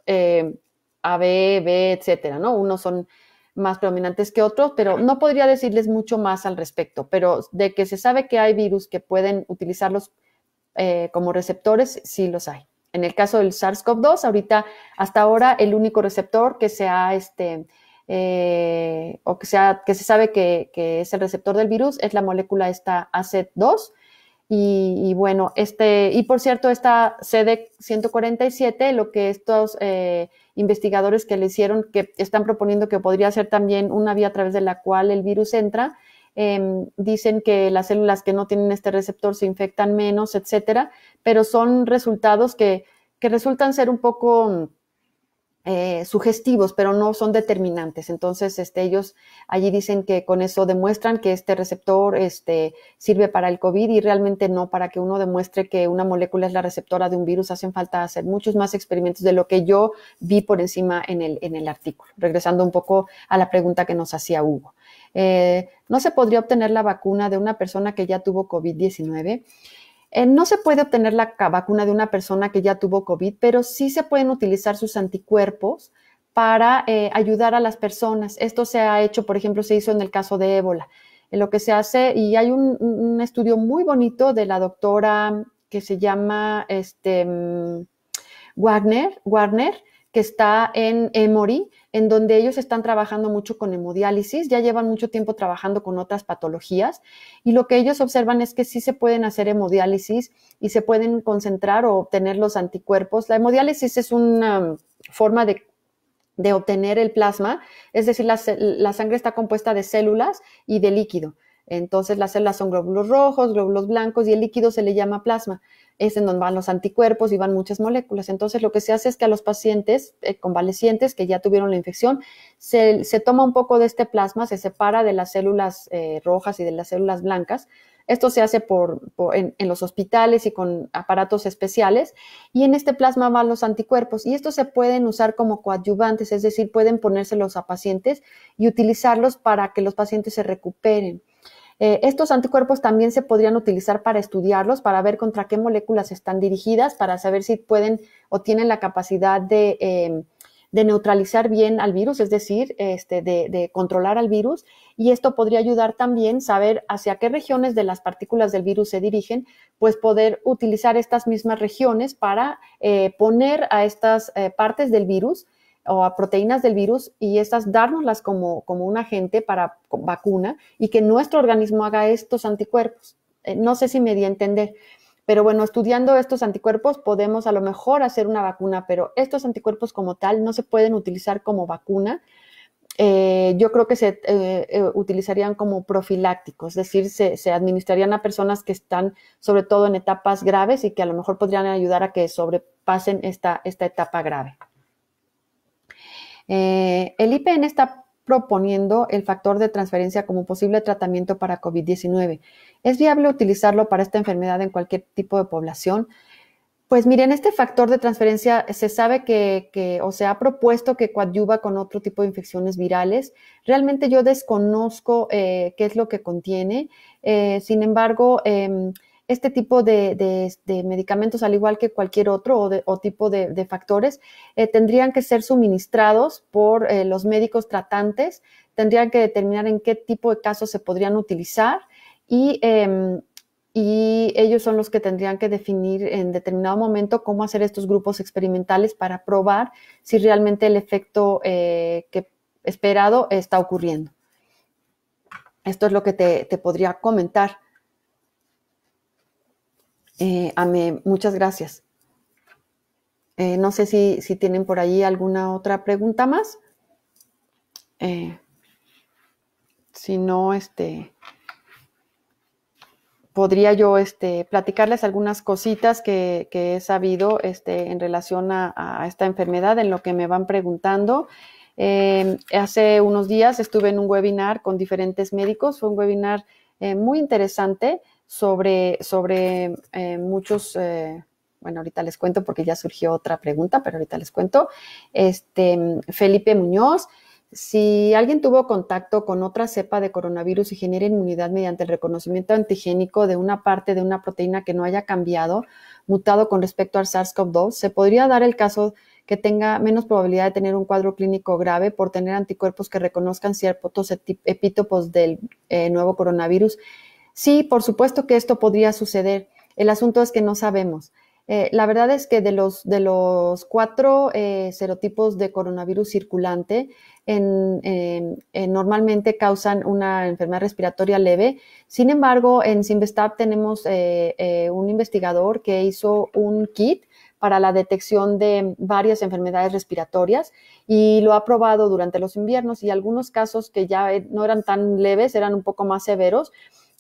eh, AB, B, etcétera, ¿no? Unos son más predominantes que otros, pero no podría decirles mucho más al respecto, pero de que se sabe que hay virus que pueden utilizarlos eh, como receptores, sí los hay. En el caso del SARS-CoV-2, ahorita, hasta ahora, el único receptor que se este, eh, o que, sea, que se sabe que, es el receptor del virus es la molécula esta ACET2. Y, bueno, este, y por cierto, esta CD147, lo que estos eh, investigadores que le hicieron, que están proponiendo que podría ser también una vía a través de la cual el virus entra, Em, dicen que las células que no tienen este receptor se infectan menos, etcétera, pero son resultados que, resultan ser un poco eh, sugestivos, pero no son determinantes. Entonces, este, ellos allí dicen que con eso demuestran que este receptor este, sirve para el COVID y realmente no para que uno demuestre que una molécula es la receptora de un virus. Hacen falta hacer muchos más experimentos de lo que yo vi por encima en el, en el artículo. Regresando un poco a la pregunta que nos hacía Hugo. Eh, no se podría obtener la vacuna de una persona que ya tuvo COVID-19. Eh, no se puede obtener la vacuna de una persona que ya tuvo COVID, pero sí se pueden utilizar sus anticuerpos para eh, ayudar a las personas. Esto se ha hecho, por ejemplo, se hizo en el caso de ébola. En lo que se hace, y hay un, estudio muy bonito de la doctora que se llama este, mm, Wagner, Warner, que está en Emory, en donde ellos están trabajando mucho con hemodiálisis, ya llevan mucho tiempo trabajando con otras patologías y lo que ellos observan es que sí se pueden hacer hemodiálisis y se pueden concentrar o obtener los anticuerpos. La hemodiálisis es una um, forma de de obtener el plasma, es decir, la, la, sangre está compuesta de células y de líquido. Entonces las células son glóbulos rojos, glóbulos blancos y el líquido se le llama plasma es en donde van los anticuerpos y van muchas moléculas. Entonces, lo que se hace es que a los pacientes eh, convalecientes que ya tuvieron la infección, se, toma un poco de este plasma, se separa de las células eh, rojas y de las células blancas. Esto se hace en, en, los hospitales y con aparatos especiales. Y en este plasma van los anticuerpos. Y estos se pueden usar como coadyuvantes, es decir, pueden ponérselos a pacientes y utilizarlos para que los pacientes se recuperen. Eh, estos anticuerpos también se podrían utilizar para estudiarlos, para ver contra qué moléculas están dirigidas, para saber si pueden o tienen la capacidad de, em, neutralizar bien al virus, es decir, este, de, controlar al virus. Y esto podría ayudar también a saber hacia qué regiones de las partículas del virus se dirigen, pues poder utilizar estas mismas regiones para eh, poner a estas eh, partes del virus o a proteínas del virus y estas dárnoslas como, como un agente para vacuna y que nuestro organismo haga estos anticuerpos. Eh, no sé si me di a entender, pero bueno, estudiando estos anticuerpos podemos a lo mejor hacer una vacuna, pero estos anticuerpos como tal no se pueden utilizar como vacuna. Eh, yo creo que se eh, utilizarían como profilácticos, es decir, se, se administrarían a personas que están sobre todo en etapas graves y que a lo mejor podrían ayudar a que sobrepasen esta, esta etapa grave. Eh, el IPN está proponiendo el factor de transferencia como posible tratamiento para COVID-19. ¿Es viable utilizarlo para esta enfermedad en cualquier tipo de población? Pues miren, este factor de transferencia se sabe que, o se ha propuesto que coadyuva con otro tipo de infecciones virales. Realmente yo desconozco eh, qué es lo que contiene. Eh, sin embargo, em, este tipo de, medicamentos, al igual que cualquier otro o, tipo de, factores, eh, tendrían que ser suministrados por eh, los médicos tratantes, tendrían que determinar en qué tipo de casos se podrían utilizar em, y, ellos son los que tendrían que definir en determinado momento cómo hacer estos grupos experimentales para probar si realmente el efecto eh, que esperado está ocurriendo. Esto es lo que te podría comentar. Eh, muchas gracias. Eh, no sé si, tienen por ahí alguna otra pregunta más. Eh, si no, este, podría yo este, platicarles algunas cositas que, he sabido este, en relación a, esta enfermedad, en lo que me van preguntando. hace unos días estuve en un webinar con diferentes médicos, fue un webinar muy interesante sobre, sobre eh, muchos, eh, bueno, ahorita les cuento porque ya surgió otra pregunta, pero ahorita les cuento, este, Felipe Muñoz. Si alguien tuvo contacto con otra cepa de coronavirus y genera inmunidad mediante el reconocimiento antigénico de una parte de una proteína que no haya cambiado, mutado con respecto al SARS-CoV-2, se podría dar el caso que tenga menos probabilidad de tener un cuadro clínico grave por tener anticuerpos que reconozcan ciertos epítopos del eh, nuevo coronavirus Sí, por supuesto que esto podría suceder. El asunto es que no sabemos. Eh, la verdad es que de los, de los cuatro eh, serotipos de coronavirus circulante, em, eh, normalmente causan una enfermedad respiratoria leve. Sin embargo, en Simvestab tenemos un investigador que hizo un kit para la detección de varias enfermedades respiratorias y lo ha probado durante los inviernos y algunos casos que ya no eran tan leves, eran un poco más severos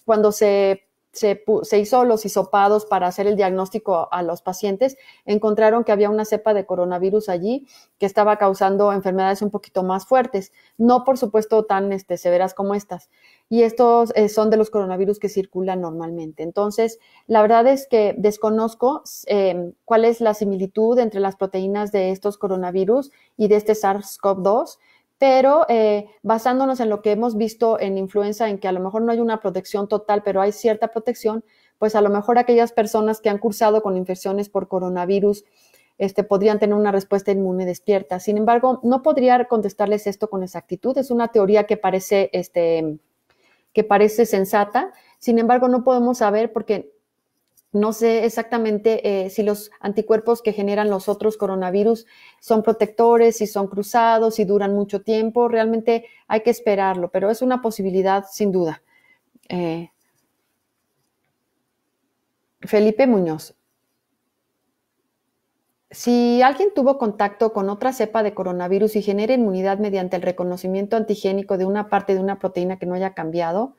cuando se, se, hizo los hisopados para hacer el diagnóstico a los pacientes, encontraron que había una cepa de coronavirus allí que estaba causando enfermedades un poquito más fuertes, no por supuesto tan este, severas como estas. Y estos eh, son de los coronavirus que circulan normalmente. Entonces, la verdad es que desconozco eh, cuál es la similitud entre las proteínas de estos coronavirus y de este SARS-CoV-2 pero eh, basándonos en lo que hemos visto en influenza, en que a lo mejor no hay una protección total, pero hay cierta protección, pues a lo mejor aquellas personas que han cursado con infecciones por coronavirus este, podrían tener una respuesta inmune despierta. Sin embargo, no podría contestarles esto con exactitud. Es una teoría que parece, este, que parece sensata. Sin embargo, no podemos saber porque no sé exactamente eh, si los anticuerpos que generan los otros coronavirus son protectores, si son cruzados, si duran mucho tiempo. Realmente hay que esperarlo, pero es una posibilidad sin duda. Eh, Felipe Muñoz. Si alguien tuvo contacto con otra cepa de coronavirus y genera inmunidad mediante el reconocimiento antigénico de una parte de una proteína que no haya cambiado.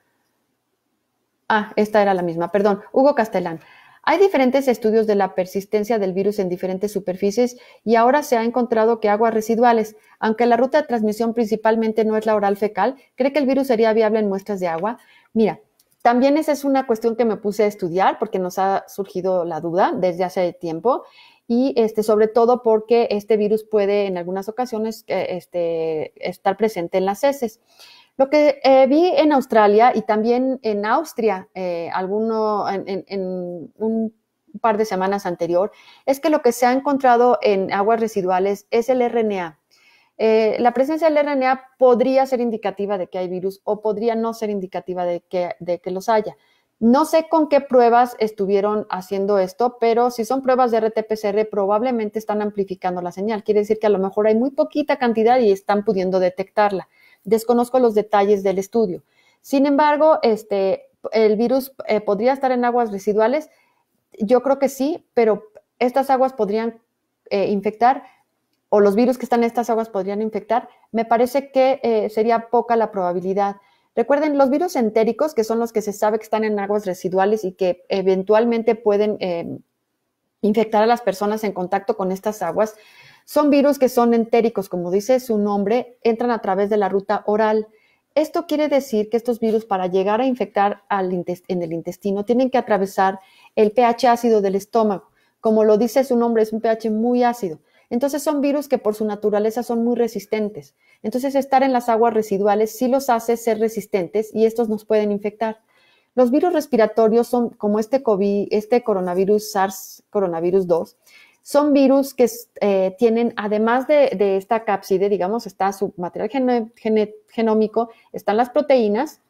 Ah, esta era la misma, perdón. Hugo Castellán. Hay diferentes estudios de la persistencia del virus en diferentes superficies y ahora se ha encontrado que aguas residuales, aunque la ruta de transmisión principalmente no es la oral fecal, cree que el virus sería viable en muestras de agua. Mira, también esa es una cuestión que me puse a estudiar porque nos ha surgido la duda desde hace tiempo y este, sobre todo porque este virus puede en algunas ocasiones eh, este, estar presente en las heces. Lo que eh, vi en Australia y también en Austria, eh, en, un par de semanas anterior, es que lo que se ha encontrado en aguas residuales es el RNA. Eh, la presencia del RNA podría ser indicativa de que hay virus o podría no ser indicativa de que, de que los haya. No sé con qué pruebas estuvieron haciendo esto, pero si son pruebas de RT-PCR, probablemente están amplificando la señal. Quiere decir que a lo mejor hay muy poquita cantidad y están pudiendo detectarla. Desconozco los detalles del estudio. Sin embargo, este, el virus eh, podría estar en aguas residuales. Yo creo que sí, pero estas aguas podrían eh, infectar o los virus que están en estas aguas podrían infectar. Me parece que eh, sería poca la probabilidad. Recuerden, los virus entéricos, que son los que se sabe que están en aguas residuales y que eventualmente pueden infectar a las personas en contacto con estas aguas. Son virus que son entéricos, como dice su nombre, entran a través de la ruta oral. Esto quiere decir que estos virus para llegar a infectar al en el intestino tienen que atravesar el pH ácido del estómago. Como lo dice su nombre, es un pH muy ácido. Entonces son virus que por su naturaleza son muy resistentes. Entonces estar en las aguas residuales sí los hace ser resistentes y estos nos pueden infectar. Los virus respiratorios son como este este coronavirus SARS coronavirus 2, son virus que eh, tienen, además de, esta cápside, digamos, está su material genómico, están las proteínas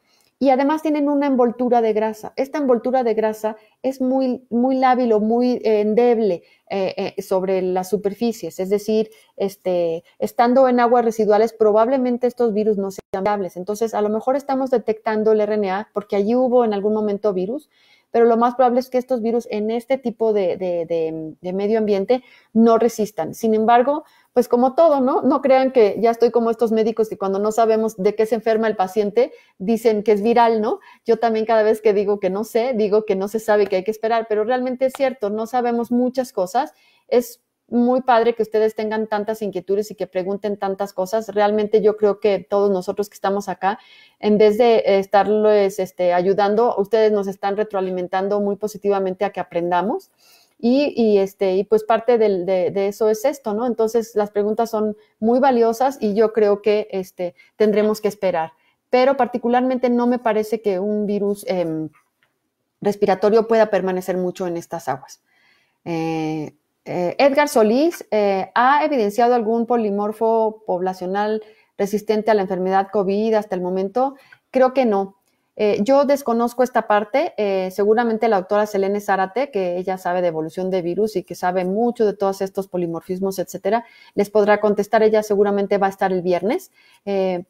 y además tienen una envoltura de grasa. Esta envoltura de grasa es muy, muy lábil o muy eh, endeble eh, eh, sobre las superficies, es decir, este, estando en aguas residuales probablemente estos virus no sean viables. Entonces, a lo mejor estamos detectando el RNA porque allí hubo en algún momento virus, pero lo más probable es que estos virus en este tipo de, medio ambiente no resistan. Sin embargo, pues como todo, ¿no? No crean que ya estoy como estos médicos que cuando no sabemos de qué se enferma el paciente, dicen que es viral, ¿no? Yo también cada vez que digo que no sé, digo que no se sabe que hay que esperar, pero realmente es cierto, no sabemos muchas cosas. Es muy padre que ustedes tengan tantas inquietudes y que pregunten tantas cosas. Realmente yo creo que todos nosotros que estamos acá, en vez de estarles este, ayudando, ustedes nos están retroalimentando muy positivamente a que aprendamos. Y, este, y pues parte de, eso es esto, ¿no? Entonces las preguntas son muy valiosas y yo creo que este, tendremos que esperar. Pero particularmente no me parece que un virus em, respiratorio pueda permanecer mucho en estas aguas. Eh, eh, Edgar Solís, eh, ¿ha evidenciado algún polimorfo poblacional resistente a la enfermedad COVID hasta el momento? Creo que no. Eh, yo desconozco esta parte. seguramente la doctora Selene Zárate, que ella sabe de evolución de virus y que sabe mucho de todos estos polimorfismos, etcétera, les podrá contestar. Ella seguramente va a estar el viernes,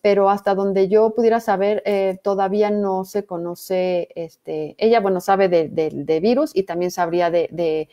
pero hasta donde yo pudiera saber, todavía no se conoce. Este, ella, bueno, sabe de, virus y también sabría de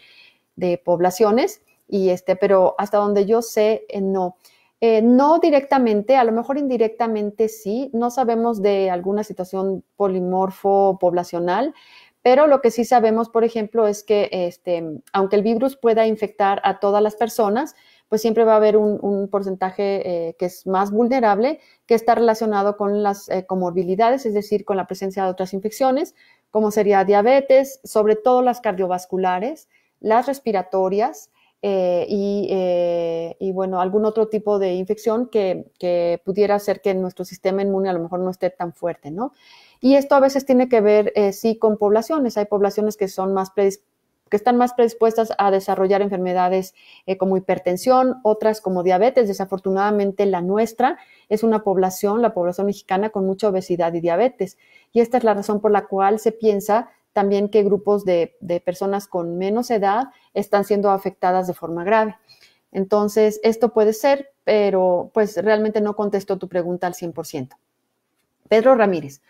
de poblaciones, y este, pero hasta donde yo sé, eh, no. Eh, no directamente, a lo mejor indirectamente sí, no sabemos de alguna situación polimorfo poblacional, pero lo que sí sabemos, por ejemplo, es que este, aunque el virus pueda infectar a todas las personas, pues siempre va a haber un, porcentaje eh, que es más vulnerable, que está relacionado con las comorbilidades, es decir, con la presencia de otras infecciones, como sería diabetes, sobre todo las cardiovasculares, las respiratorias eh, eh, y, bueno, algún otro tipo de infección que, pudiera hacer que nuestro sistema inmune a lo mejor no esté tan fuerte, ¿no? Y esto a veces tiene que ver, eh, sí, con poblaciones. Hay poblaciones que son más que están más predispuestas a desarrollar enfermedades como hipertensión, otras como diabetes. Desafortunadamente, la nuestra es una población, la población mexicana, con mucha obesidad y diabetes. Y esta es la razón por la cual se piensa también que grupos de, personas con menos edad están siendo afectadas de forma grave. Entonces, esto puede ser, pero pues realmente no contesto tu pregunta al 100%. Pedro Ramírez,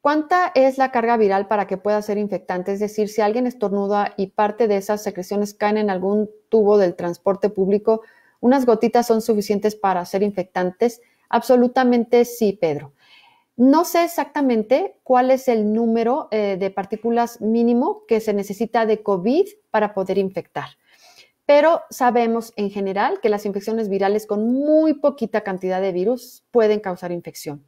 ¿cuánta es la carga viral para que pueda ser infectante? Es decir, si alguien estornuda y parte de esas secreciones caen en algún tubo del transporte público, ¿unas gotitas son suficientes para ser infectantes? Absolutamente sí, Pedro. No sé exactamente cuál es el número eh, de partículas mínimo que se necesita de COVID para poder infectar, pero sabemos en general que las infecciones virales con muy poquita cantidad de virus pueden causar infección.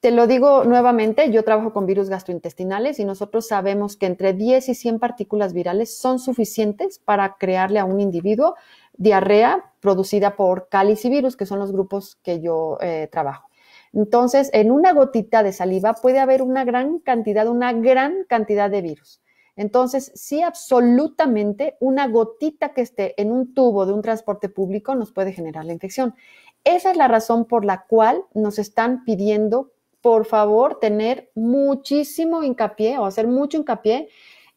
Te lo digo nuevamente, yo trabajo con virus gastrointestinales y nosotros sabemos que entre 10 y 100 partículas virales son suficientes para crearle a un individuo diarrea producida por cáliz y virus, que son los grupos que yo eh, trabajo. Entonces, en una gotita de saliva puede haber una gran cantidad, una gran cantidad de virus. Entonces, sí, absolutamente, una gotita que esté en un tubo de un transporte público nos puede generar la infección. Esa es la razón por la cual nos están pidiendo, por favor, tener muchísimo hincapié o hacer mucho hincapié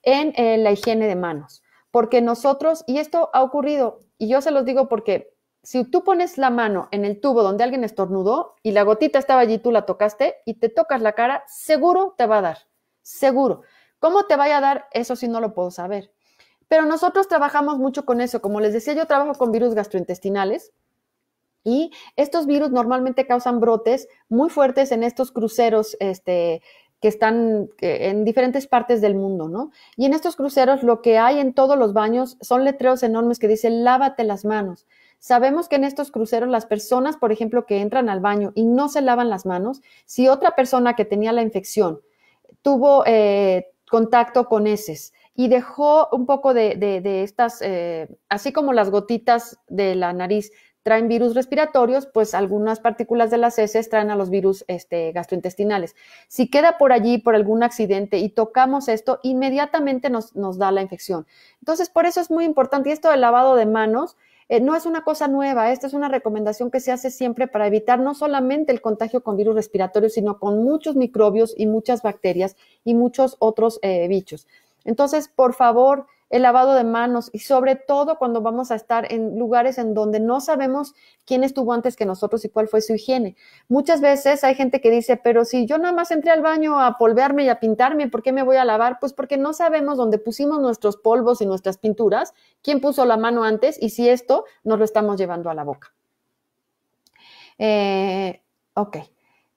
en eh, la higiene de manos. Porque nosotros, y esto ha ocurrido, y yo se los digo porque si tú pones la mano en el tubo donde alguien estornudó y la gotita estaba allí, tú la tocaste y te tocas la cara, seguro te va a dar, seguro. ¿Cómo te vaya a dar? Eso sí no lo puedo saber. Pero nosotros trabajamos mucho con eso. Como les decía, yo trabajo con virus gastrointestinales y estos virus normalmente causan brotes muy fuertes en estos cruceros este, que están en diferentes partes del mundo, ¿no? Y en estos cruceros lo que hay en todos los baños son letreros enormes que dicen lávate las manos. Sabemos que en estos cruceros las personas, por ejemplo, que entran al baño y no se lavan las manos, si otra persona que tenía la infección tuvo eh, contacto con heces y dejó un poco de, estas, eh, así como las gotitas de la nariz traen virus respiratorios, pues algunas partículas de las heces traen a los virus este, gastrointestinales. Si queda por allí por algún accidente y tocamos esto, inmediatamente nos, nos da la infección. Entonces, por eso es muy importante, y esto del lavado de manos eh, no es una cosa nueva, esta es una recomendación que se hace siempre para evitar no solamente el contagio con virus respiratorios, sino con muchos microbios y muchas bacterias y muchos otros eh, bichos. Entonces, por favor, el lavado de manos y sobre todo cuando vamos a estar en lugares en donde no sabemos quién estuvo antes que nosotros y cuál fue su higiene. Muchas veces hay gente que dice, pero si yo nada más entré al baño a polvearme y a pintarme, ¿por qué me voy a lavar? Pues porque no sabemos dónde pusimos nuestros polvos y nuestras pinturas, quién puso la mano antes y si esto nos lo estamos llevando a la boca. Eh, ok.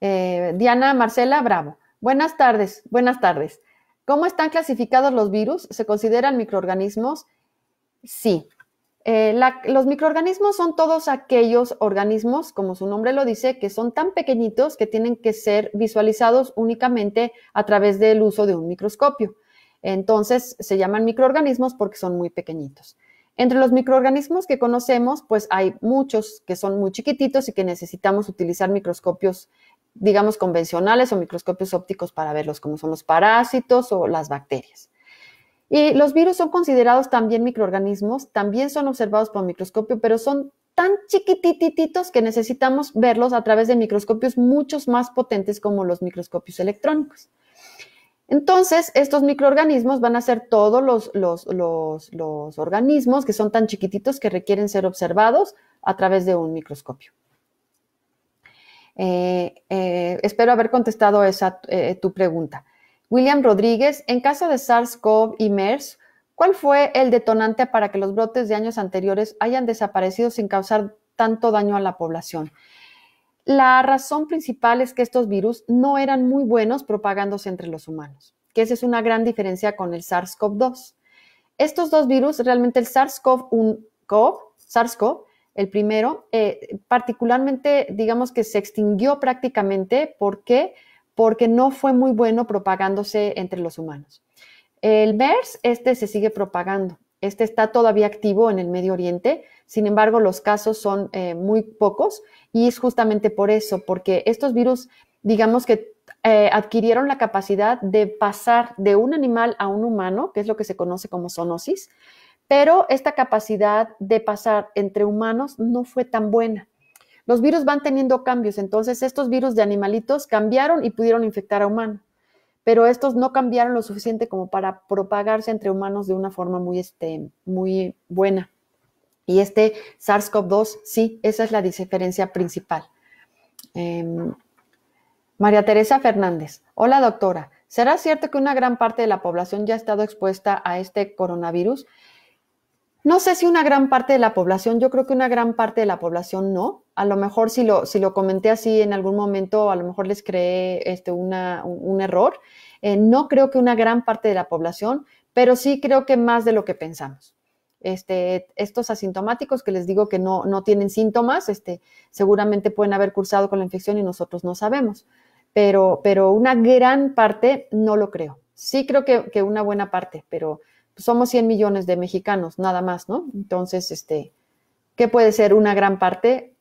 Eh, Diana Marcela Bravo. Buenas tardes, buenas tardes. ¿Cómo están clasificados los virus? ¿Se consideran microorganismos? Sí. Eh, los microorganismos son todos aquellos organismos, como su nombre lo dice, que son tan pequeñitos que tienen que ser visualizados únicamente a través del uso de un microscopio. Entonces se llaman microorganismos porque son muy pequeñitos. Entre los microorganismos que conocemos, pues hay muchos que son muy chiquititos y que necesitamos utilizar microscopios digamos, convencionales o microscopios ópticos para verlos, como son los parásitos o las bacterias. Y los virus son considerados también microorganismos, también son observados por microscopio, pero son tan chiquitititos que necesitamos verlos a través de microscopios muchos más potentes como los microscopios electrónicos. Entonces, estos microorganismos van a ser todos los, los organismos que son tan chiquititos que requieren ser observados a través de un microscopio. Eh, eh, espero haber contestado esa eh, tu pregunta. William Rodríguez, en caso de SARS-CoV y MERS, ¿cuál fue el detonante para que los brotes de años anteriores hayan desaparecido sin causar tanto daño a la población? La razón principal es que estos virus no eran muy buenos propagándose entre los humanos, que esa es una gran diferencia con el SARS-CoV-2. Estos dos virus, realmente el SARS-CoV-1, SARS-CoV, el primero, eh, particularmente, digamos que se extinguió prácticamente. ¿Por qué? Porque no fue muy bueno propagándose entre los humanos. El MERS, este se sigue propagando. Este está todavía activo en el Medio Oriente, sin embargo los casos son eh, muy pocos y es justamente por eso, porque estos virus, digamos que eh, adquirieron la capacidad de pasar de un animal a un humano, que es lo que se conoce como zoonosis, pero esta capacidad de pasar entre humanos no fue tan buena. Los virus van teniendo cambios, entonces estos virus de animalitos cambiaron y pudieron infectar a humanos, pero estos no cambiaron lo suficiente como para propagarse entre humanos de una forma muy, este, muy buena. Y este SARS-CoV-2, sí, esa es la diferencia principal. Em, María Teresa Fernández, hola doctora, ¿será cierto que una gran parte de la población ya ha estado expuesta a este coronavirus? No sé si una gran parte de la población, yo creo que una gran parte de la población no. A lo mejor si lo, si lo comenté así en algún momento, a lo mejor les creé este, un, error. Eh, no creo que una gran parte de la población, pero sí creo que más de lo que pensamos. Este, estos asintomáticos que les digo que no, no tienen síntomas, este, seguramente pueden haber cursado con la infección y nosotros no sabemos, pero, pero una gran parte no lo creo. Sí creo que una buena parte, pero somos 100 millones de mexicanos, nada más, ¿no? Entonces, este, ¿qué puede ser una gran parte?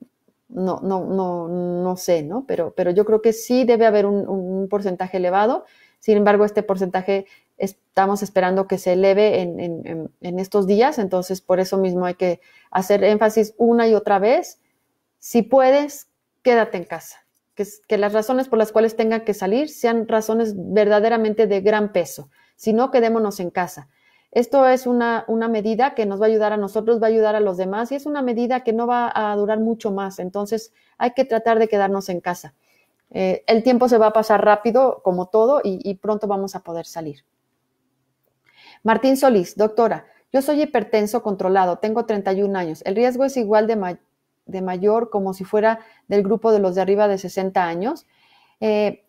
No, no, no, no sé, ¿no? Pero, pero yo creo que sí debe haber un, porcentaje elevado. Sin embargo, este porcentaje estamos esperando que se eleve en, estos días, entonces por eso mismo hay que hacer énfasis una y otra vez. Si puedes, quédate en casa. Que, que las razones por las cuales tenga que salir sean razones verdaderamente de gran peso. Si no, quedémonos en casa. Esto es una, medida que nos va a ayudar a nosotros, va a ayudar a los demás y es una medida que no va a durar mucho más. Entonces hay que tratar de quedarnos en casa. Eh, el tiempo se va a pasar rápido, como todo, y, pronto vamos a poder salir. Martín Solís, doctora, yo soy hipertenso controlado, tengo 31 años. El riesgo es igual de, mayor como si fuera del grupo de los de arriba de 60 años. Eh,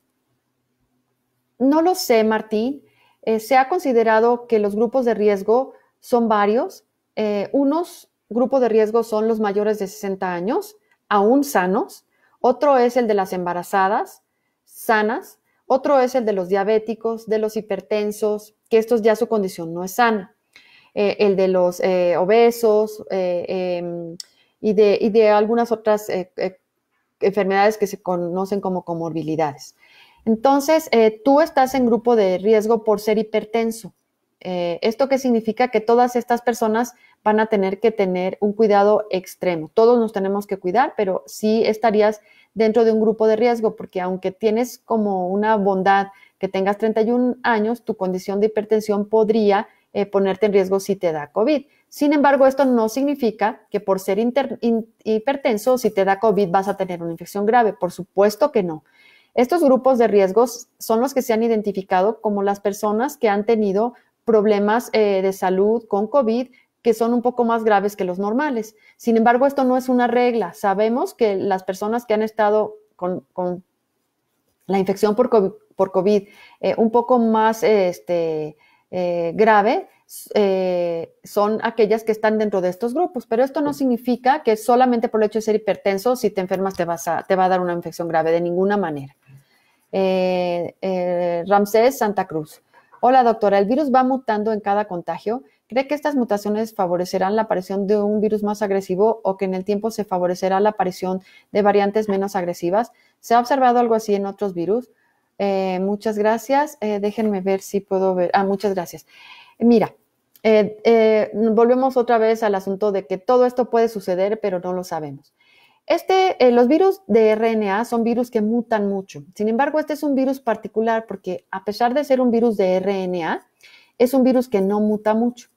no lo sé, Martín. Eh, se ha considerado que los grupos de riesgo son varios. Eh, unos grupos de riesgo son los mayores de 60 años, aún sanos. Otro es el de las embarazadas, sanas. Otro es el de los diabéticos, de los hipertensos, que esto ya su condición no es sana. Eh, el de los obesos em, y de, y, de, algunas otras enfermedades que se conocen como comorbilidades. Entonces, eh, tú estás en grupo de riesgo por ser hipertenso. Eh, ¿Esto qué significa? Que todas estas personas van a tener que tener un cuidado extremo. Todos nos tenemos que cuidar, pero sí estarías dentro de un grupo de riesgo, porque aunque tienes como una bondad que tengas 31 años, tu condición de hipertensión podría eh, ponerte en riesgo si te da COVID. Sin embargo, esto no significa que por ser hipertenso, si te da COVID vas a tener una infección grave. Por supuesto que no. Estos grupos de riesgos son los que se han identificado como las personas que han tenido problemas eh, de salud con COVID que son un poco más graves que los normales. Sin embargo, esto no es una regla. Sabemos que las personas que han estado con, la infección por COVID, eh, un poco más este, eh, grave, son aquellas que están dentro de estos grupos. Pero esto no significa que solamente por el hecho de ser hipertenso, si te enfermas te, te va a dar una infección grave, de ninguna manera. Eh, eh, Ramsés Santa Cruz. Hola doctora, el virus va mutando en cada contagio. ¿Cree que estas mutaciones favorecerán la aparición de un virus más agresivo o que en el tiempo se favorecerá la aparición de variantes menos agresivas? ¿Se ha observado algo así en otros virus? Eh, muchas gracias. Eh, déjenme ver si puedo ver. Ah, muchas gracias. Mira, volvemos otra vez al asunto de que todo esto puede suceder, pero no lo sabemos. Este, eh, los virus de RNA son virus que mutan mucho. Sin embargo, este es un virus particular porque a pesar de ser un virus de RNA, es un virus que no muta mucho.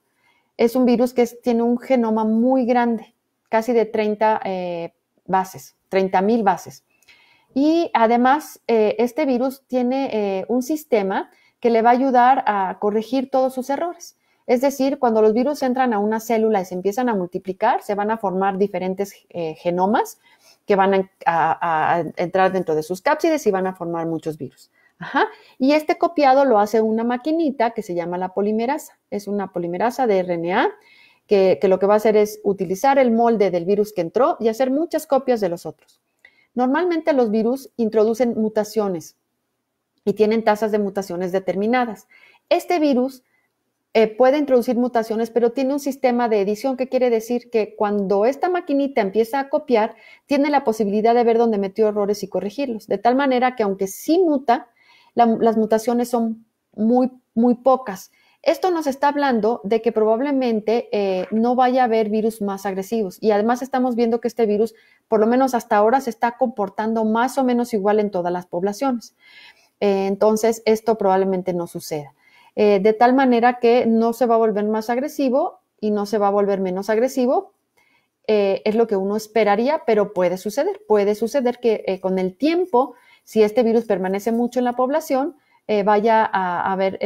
Es un virus que tiene un genoma muy grande, casi de 30 eh, bases, 30.000 bases. Y además, eh, este virus tiene eh, un sistema que le va a ayudar a corregir todos sus errores. Es decir, cuando los virus entran a una célula y se empiezan a multiplicar, se van a formar diferentes eh, genomas que van a, entrar dentro de sus cápsides y van a formar muchos virus. Y este copiado lo hace una maquinita que se llama la polimerasa. Es una polimerasa de RNA que lo que va a hacer es utilizar el molde del virus que entró y hacer muchas copias de los otros. Normalmente los virus introducen mutaciones y tienen tasas de mutaciones determinadas. Este virus eh, puede introducir mutaciones, pero tiene un sistema de edición que quiere decir que cuando esta maquinita empieza a copiar, tiene la posibilidad de ver dónde metió errores y corregirlos. De tal manera que aunque sí muta, las mutaciones son muy, muy pocas. Esto nos está hablando de que probablemente eh, no vaya a haber virus más agresivos. Y además estamos viendo que este virus, por lo menos hasta ahora, se está comportando más o menos igual en todas las poblaciones. Eh, entonces, esto probablemente no suceda. Eh, de tal manera que no se va a volver más agresivo y no se va a volver menos agresivo. Eh, es lo que uno esperaría, pero puede suceder. Puede suceder que eh, con el tiempo, si este virus permanece mucho en la población, vaya a, a haber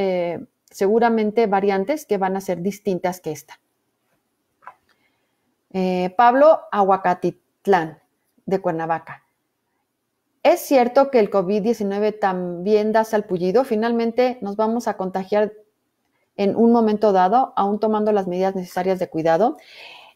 seguramente variantes que van a ser distintas que esta. Pablo Aguacatitlán, de Cuernavaca. Es cierto que el COVID-19 también da salpullido. Finalmente nos vamos a contagiar en un momento dado, aún tomando las medidas necesarias de cuidado.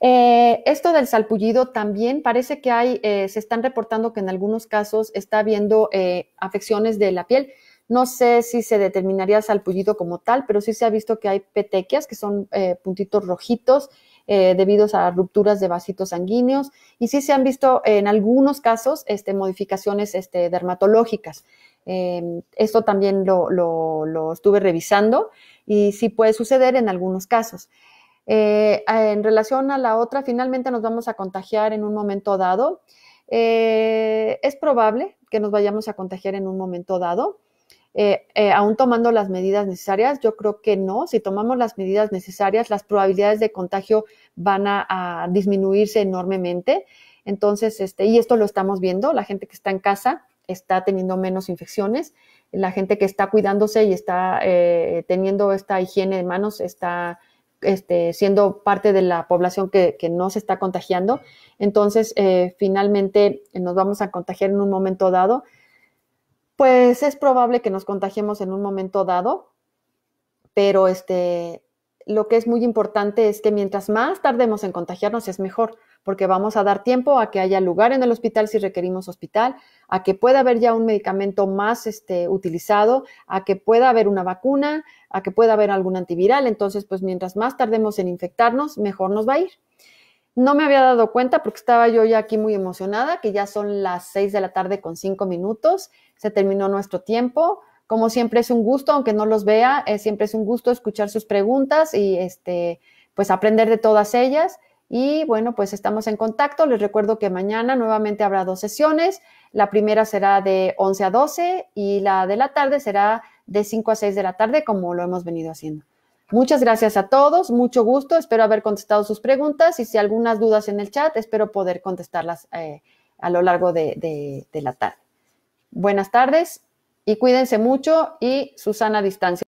Eh, esto del salpullido también parece que hay, eh, se están reportando que en algunos casos está habiendo eh, afecciones de la piel. No sé si se determinaría salpullido como tal, pero sí se ha visto que hay petequias, que son eh, puntitos rojitos eh, debido a rupturas de vasitos sanguíneos, y sí se han visto eh, en algunos casos este, modificaciones este, dermatológicas. Em, esto también lo, lo, estuve revisando y sí puede suceder en algunos casos. en relación a la otra, finalmente nos vamos a contagiar en un momento dado. es probable que nos vayamos a contagiar en un momento dado. Eh, eh, aún tomando las medidas necesarias? Yo creo que no. Si tomamos las medidas necesarias, las probabilidades de contagio van a, disminuirse enormemente. Entonces, este, y esto lo estamos viendo, la gente que está en casa está teniendo menos infecciones, la gente que está cuidándose y está eh, teniendo esta higiene de manos está este, siendo parte de la población que, que no se está contagiando. Entonces, finalmente nos vamos a contagiar en un momento dado pues es probable que nos contagiemos en un momento dado, pero este, lo que es muy importante es que mientras más tardemos en contagiarnos es mejor, porque vamos a dar tiempo a que haya lugar en el hospital si requerimos hospital, a que pueda haber ya un medicamento más este, utilizado, a que pueda haber una vacuna, a que pueda haber algún antiviral. Entonces, pues mientras más tardemos en infectarnos, mejor nos va a ir. No me había dado cuenta porque estaba yo ya aquí muy emocionada, que ya son las 6 de la tarde con 5 minutos, se terminó nuestro tiempo. Como siempre es un gusto, aunque no los vea, eh, siempre es un gusto escuchar sus preguntas y este, pues aprender de todas ellas. Y bueno, pues estamos en contacto. Les recuerdo que mañana nuevamente habrá dos sesiones. La primera será de 11 a 12 y la de la tarde será de 5 a 6 de la tarde, como lo hemos venido haciendo. Muchas gracias a todos, mucho gusto, espero haber contestado sus preguntas y si algunas dudas en el chat, espero poder contestarlas eh, a lo largo de, la tarde. Buenas tardes y cuídense mucho y Susana Distancia.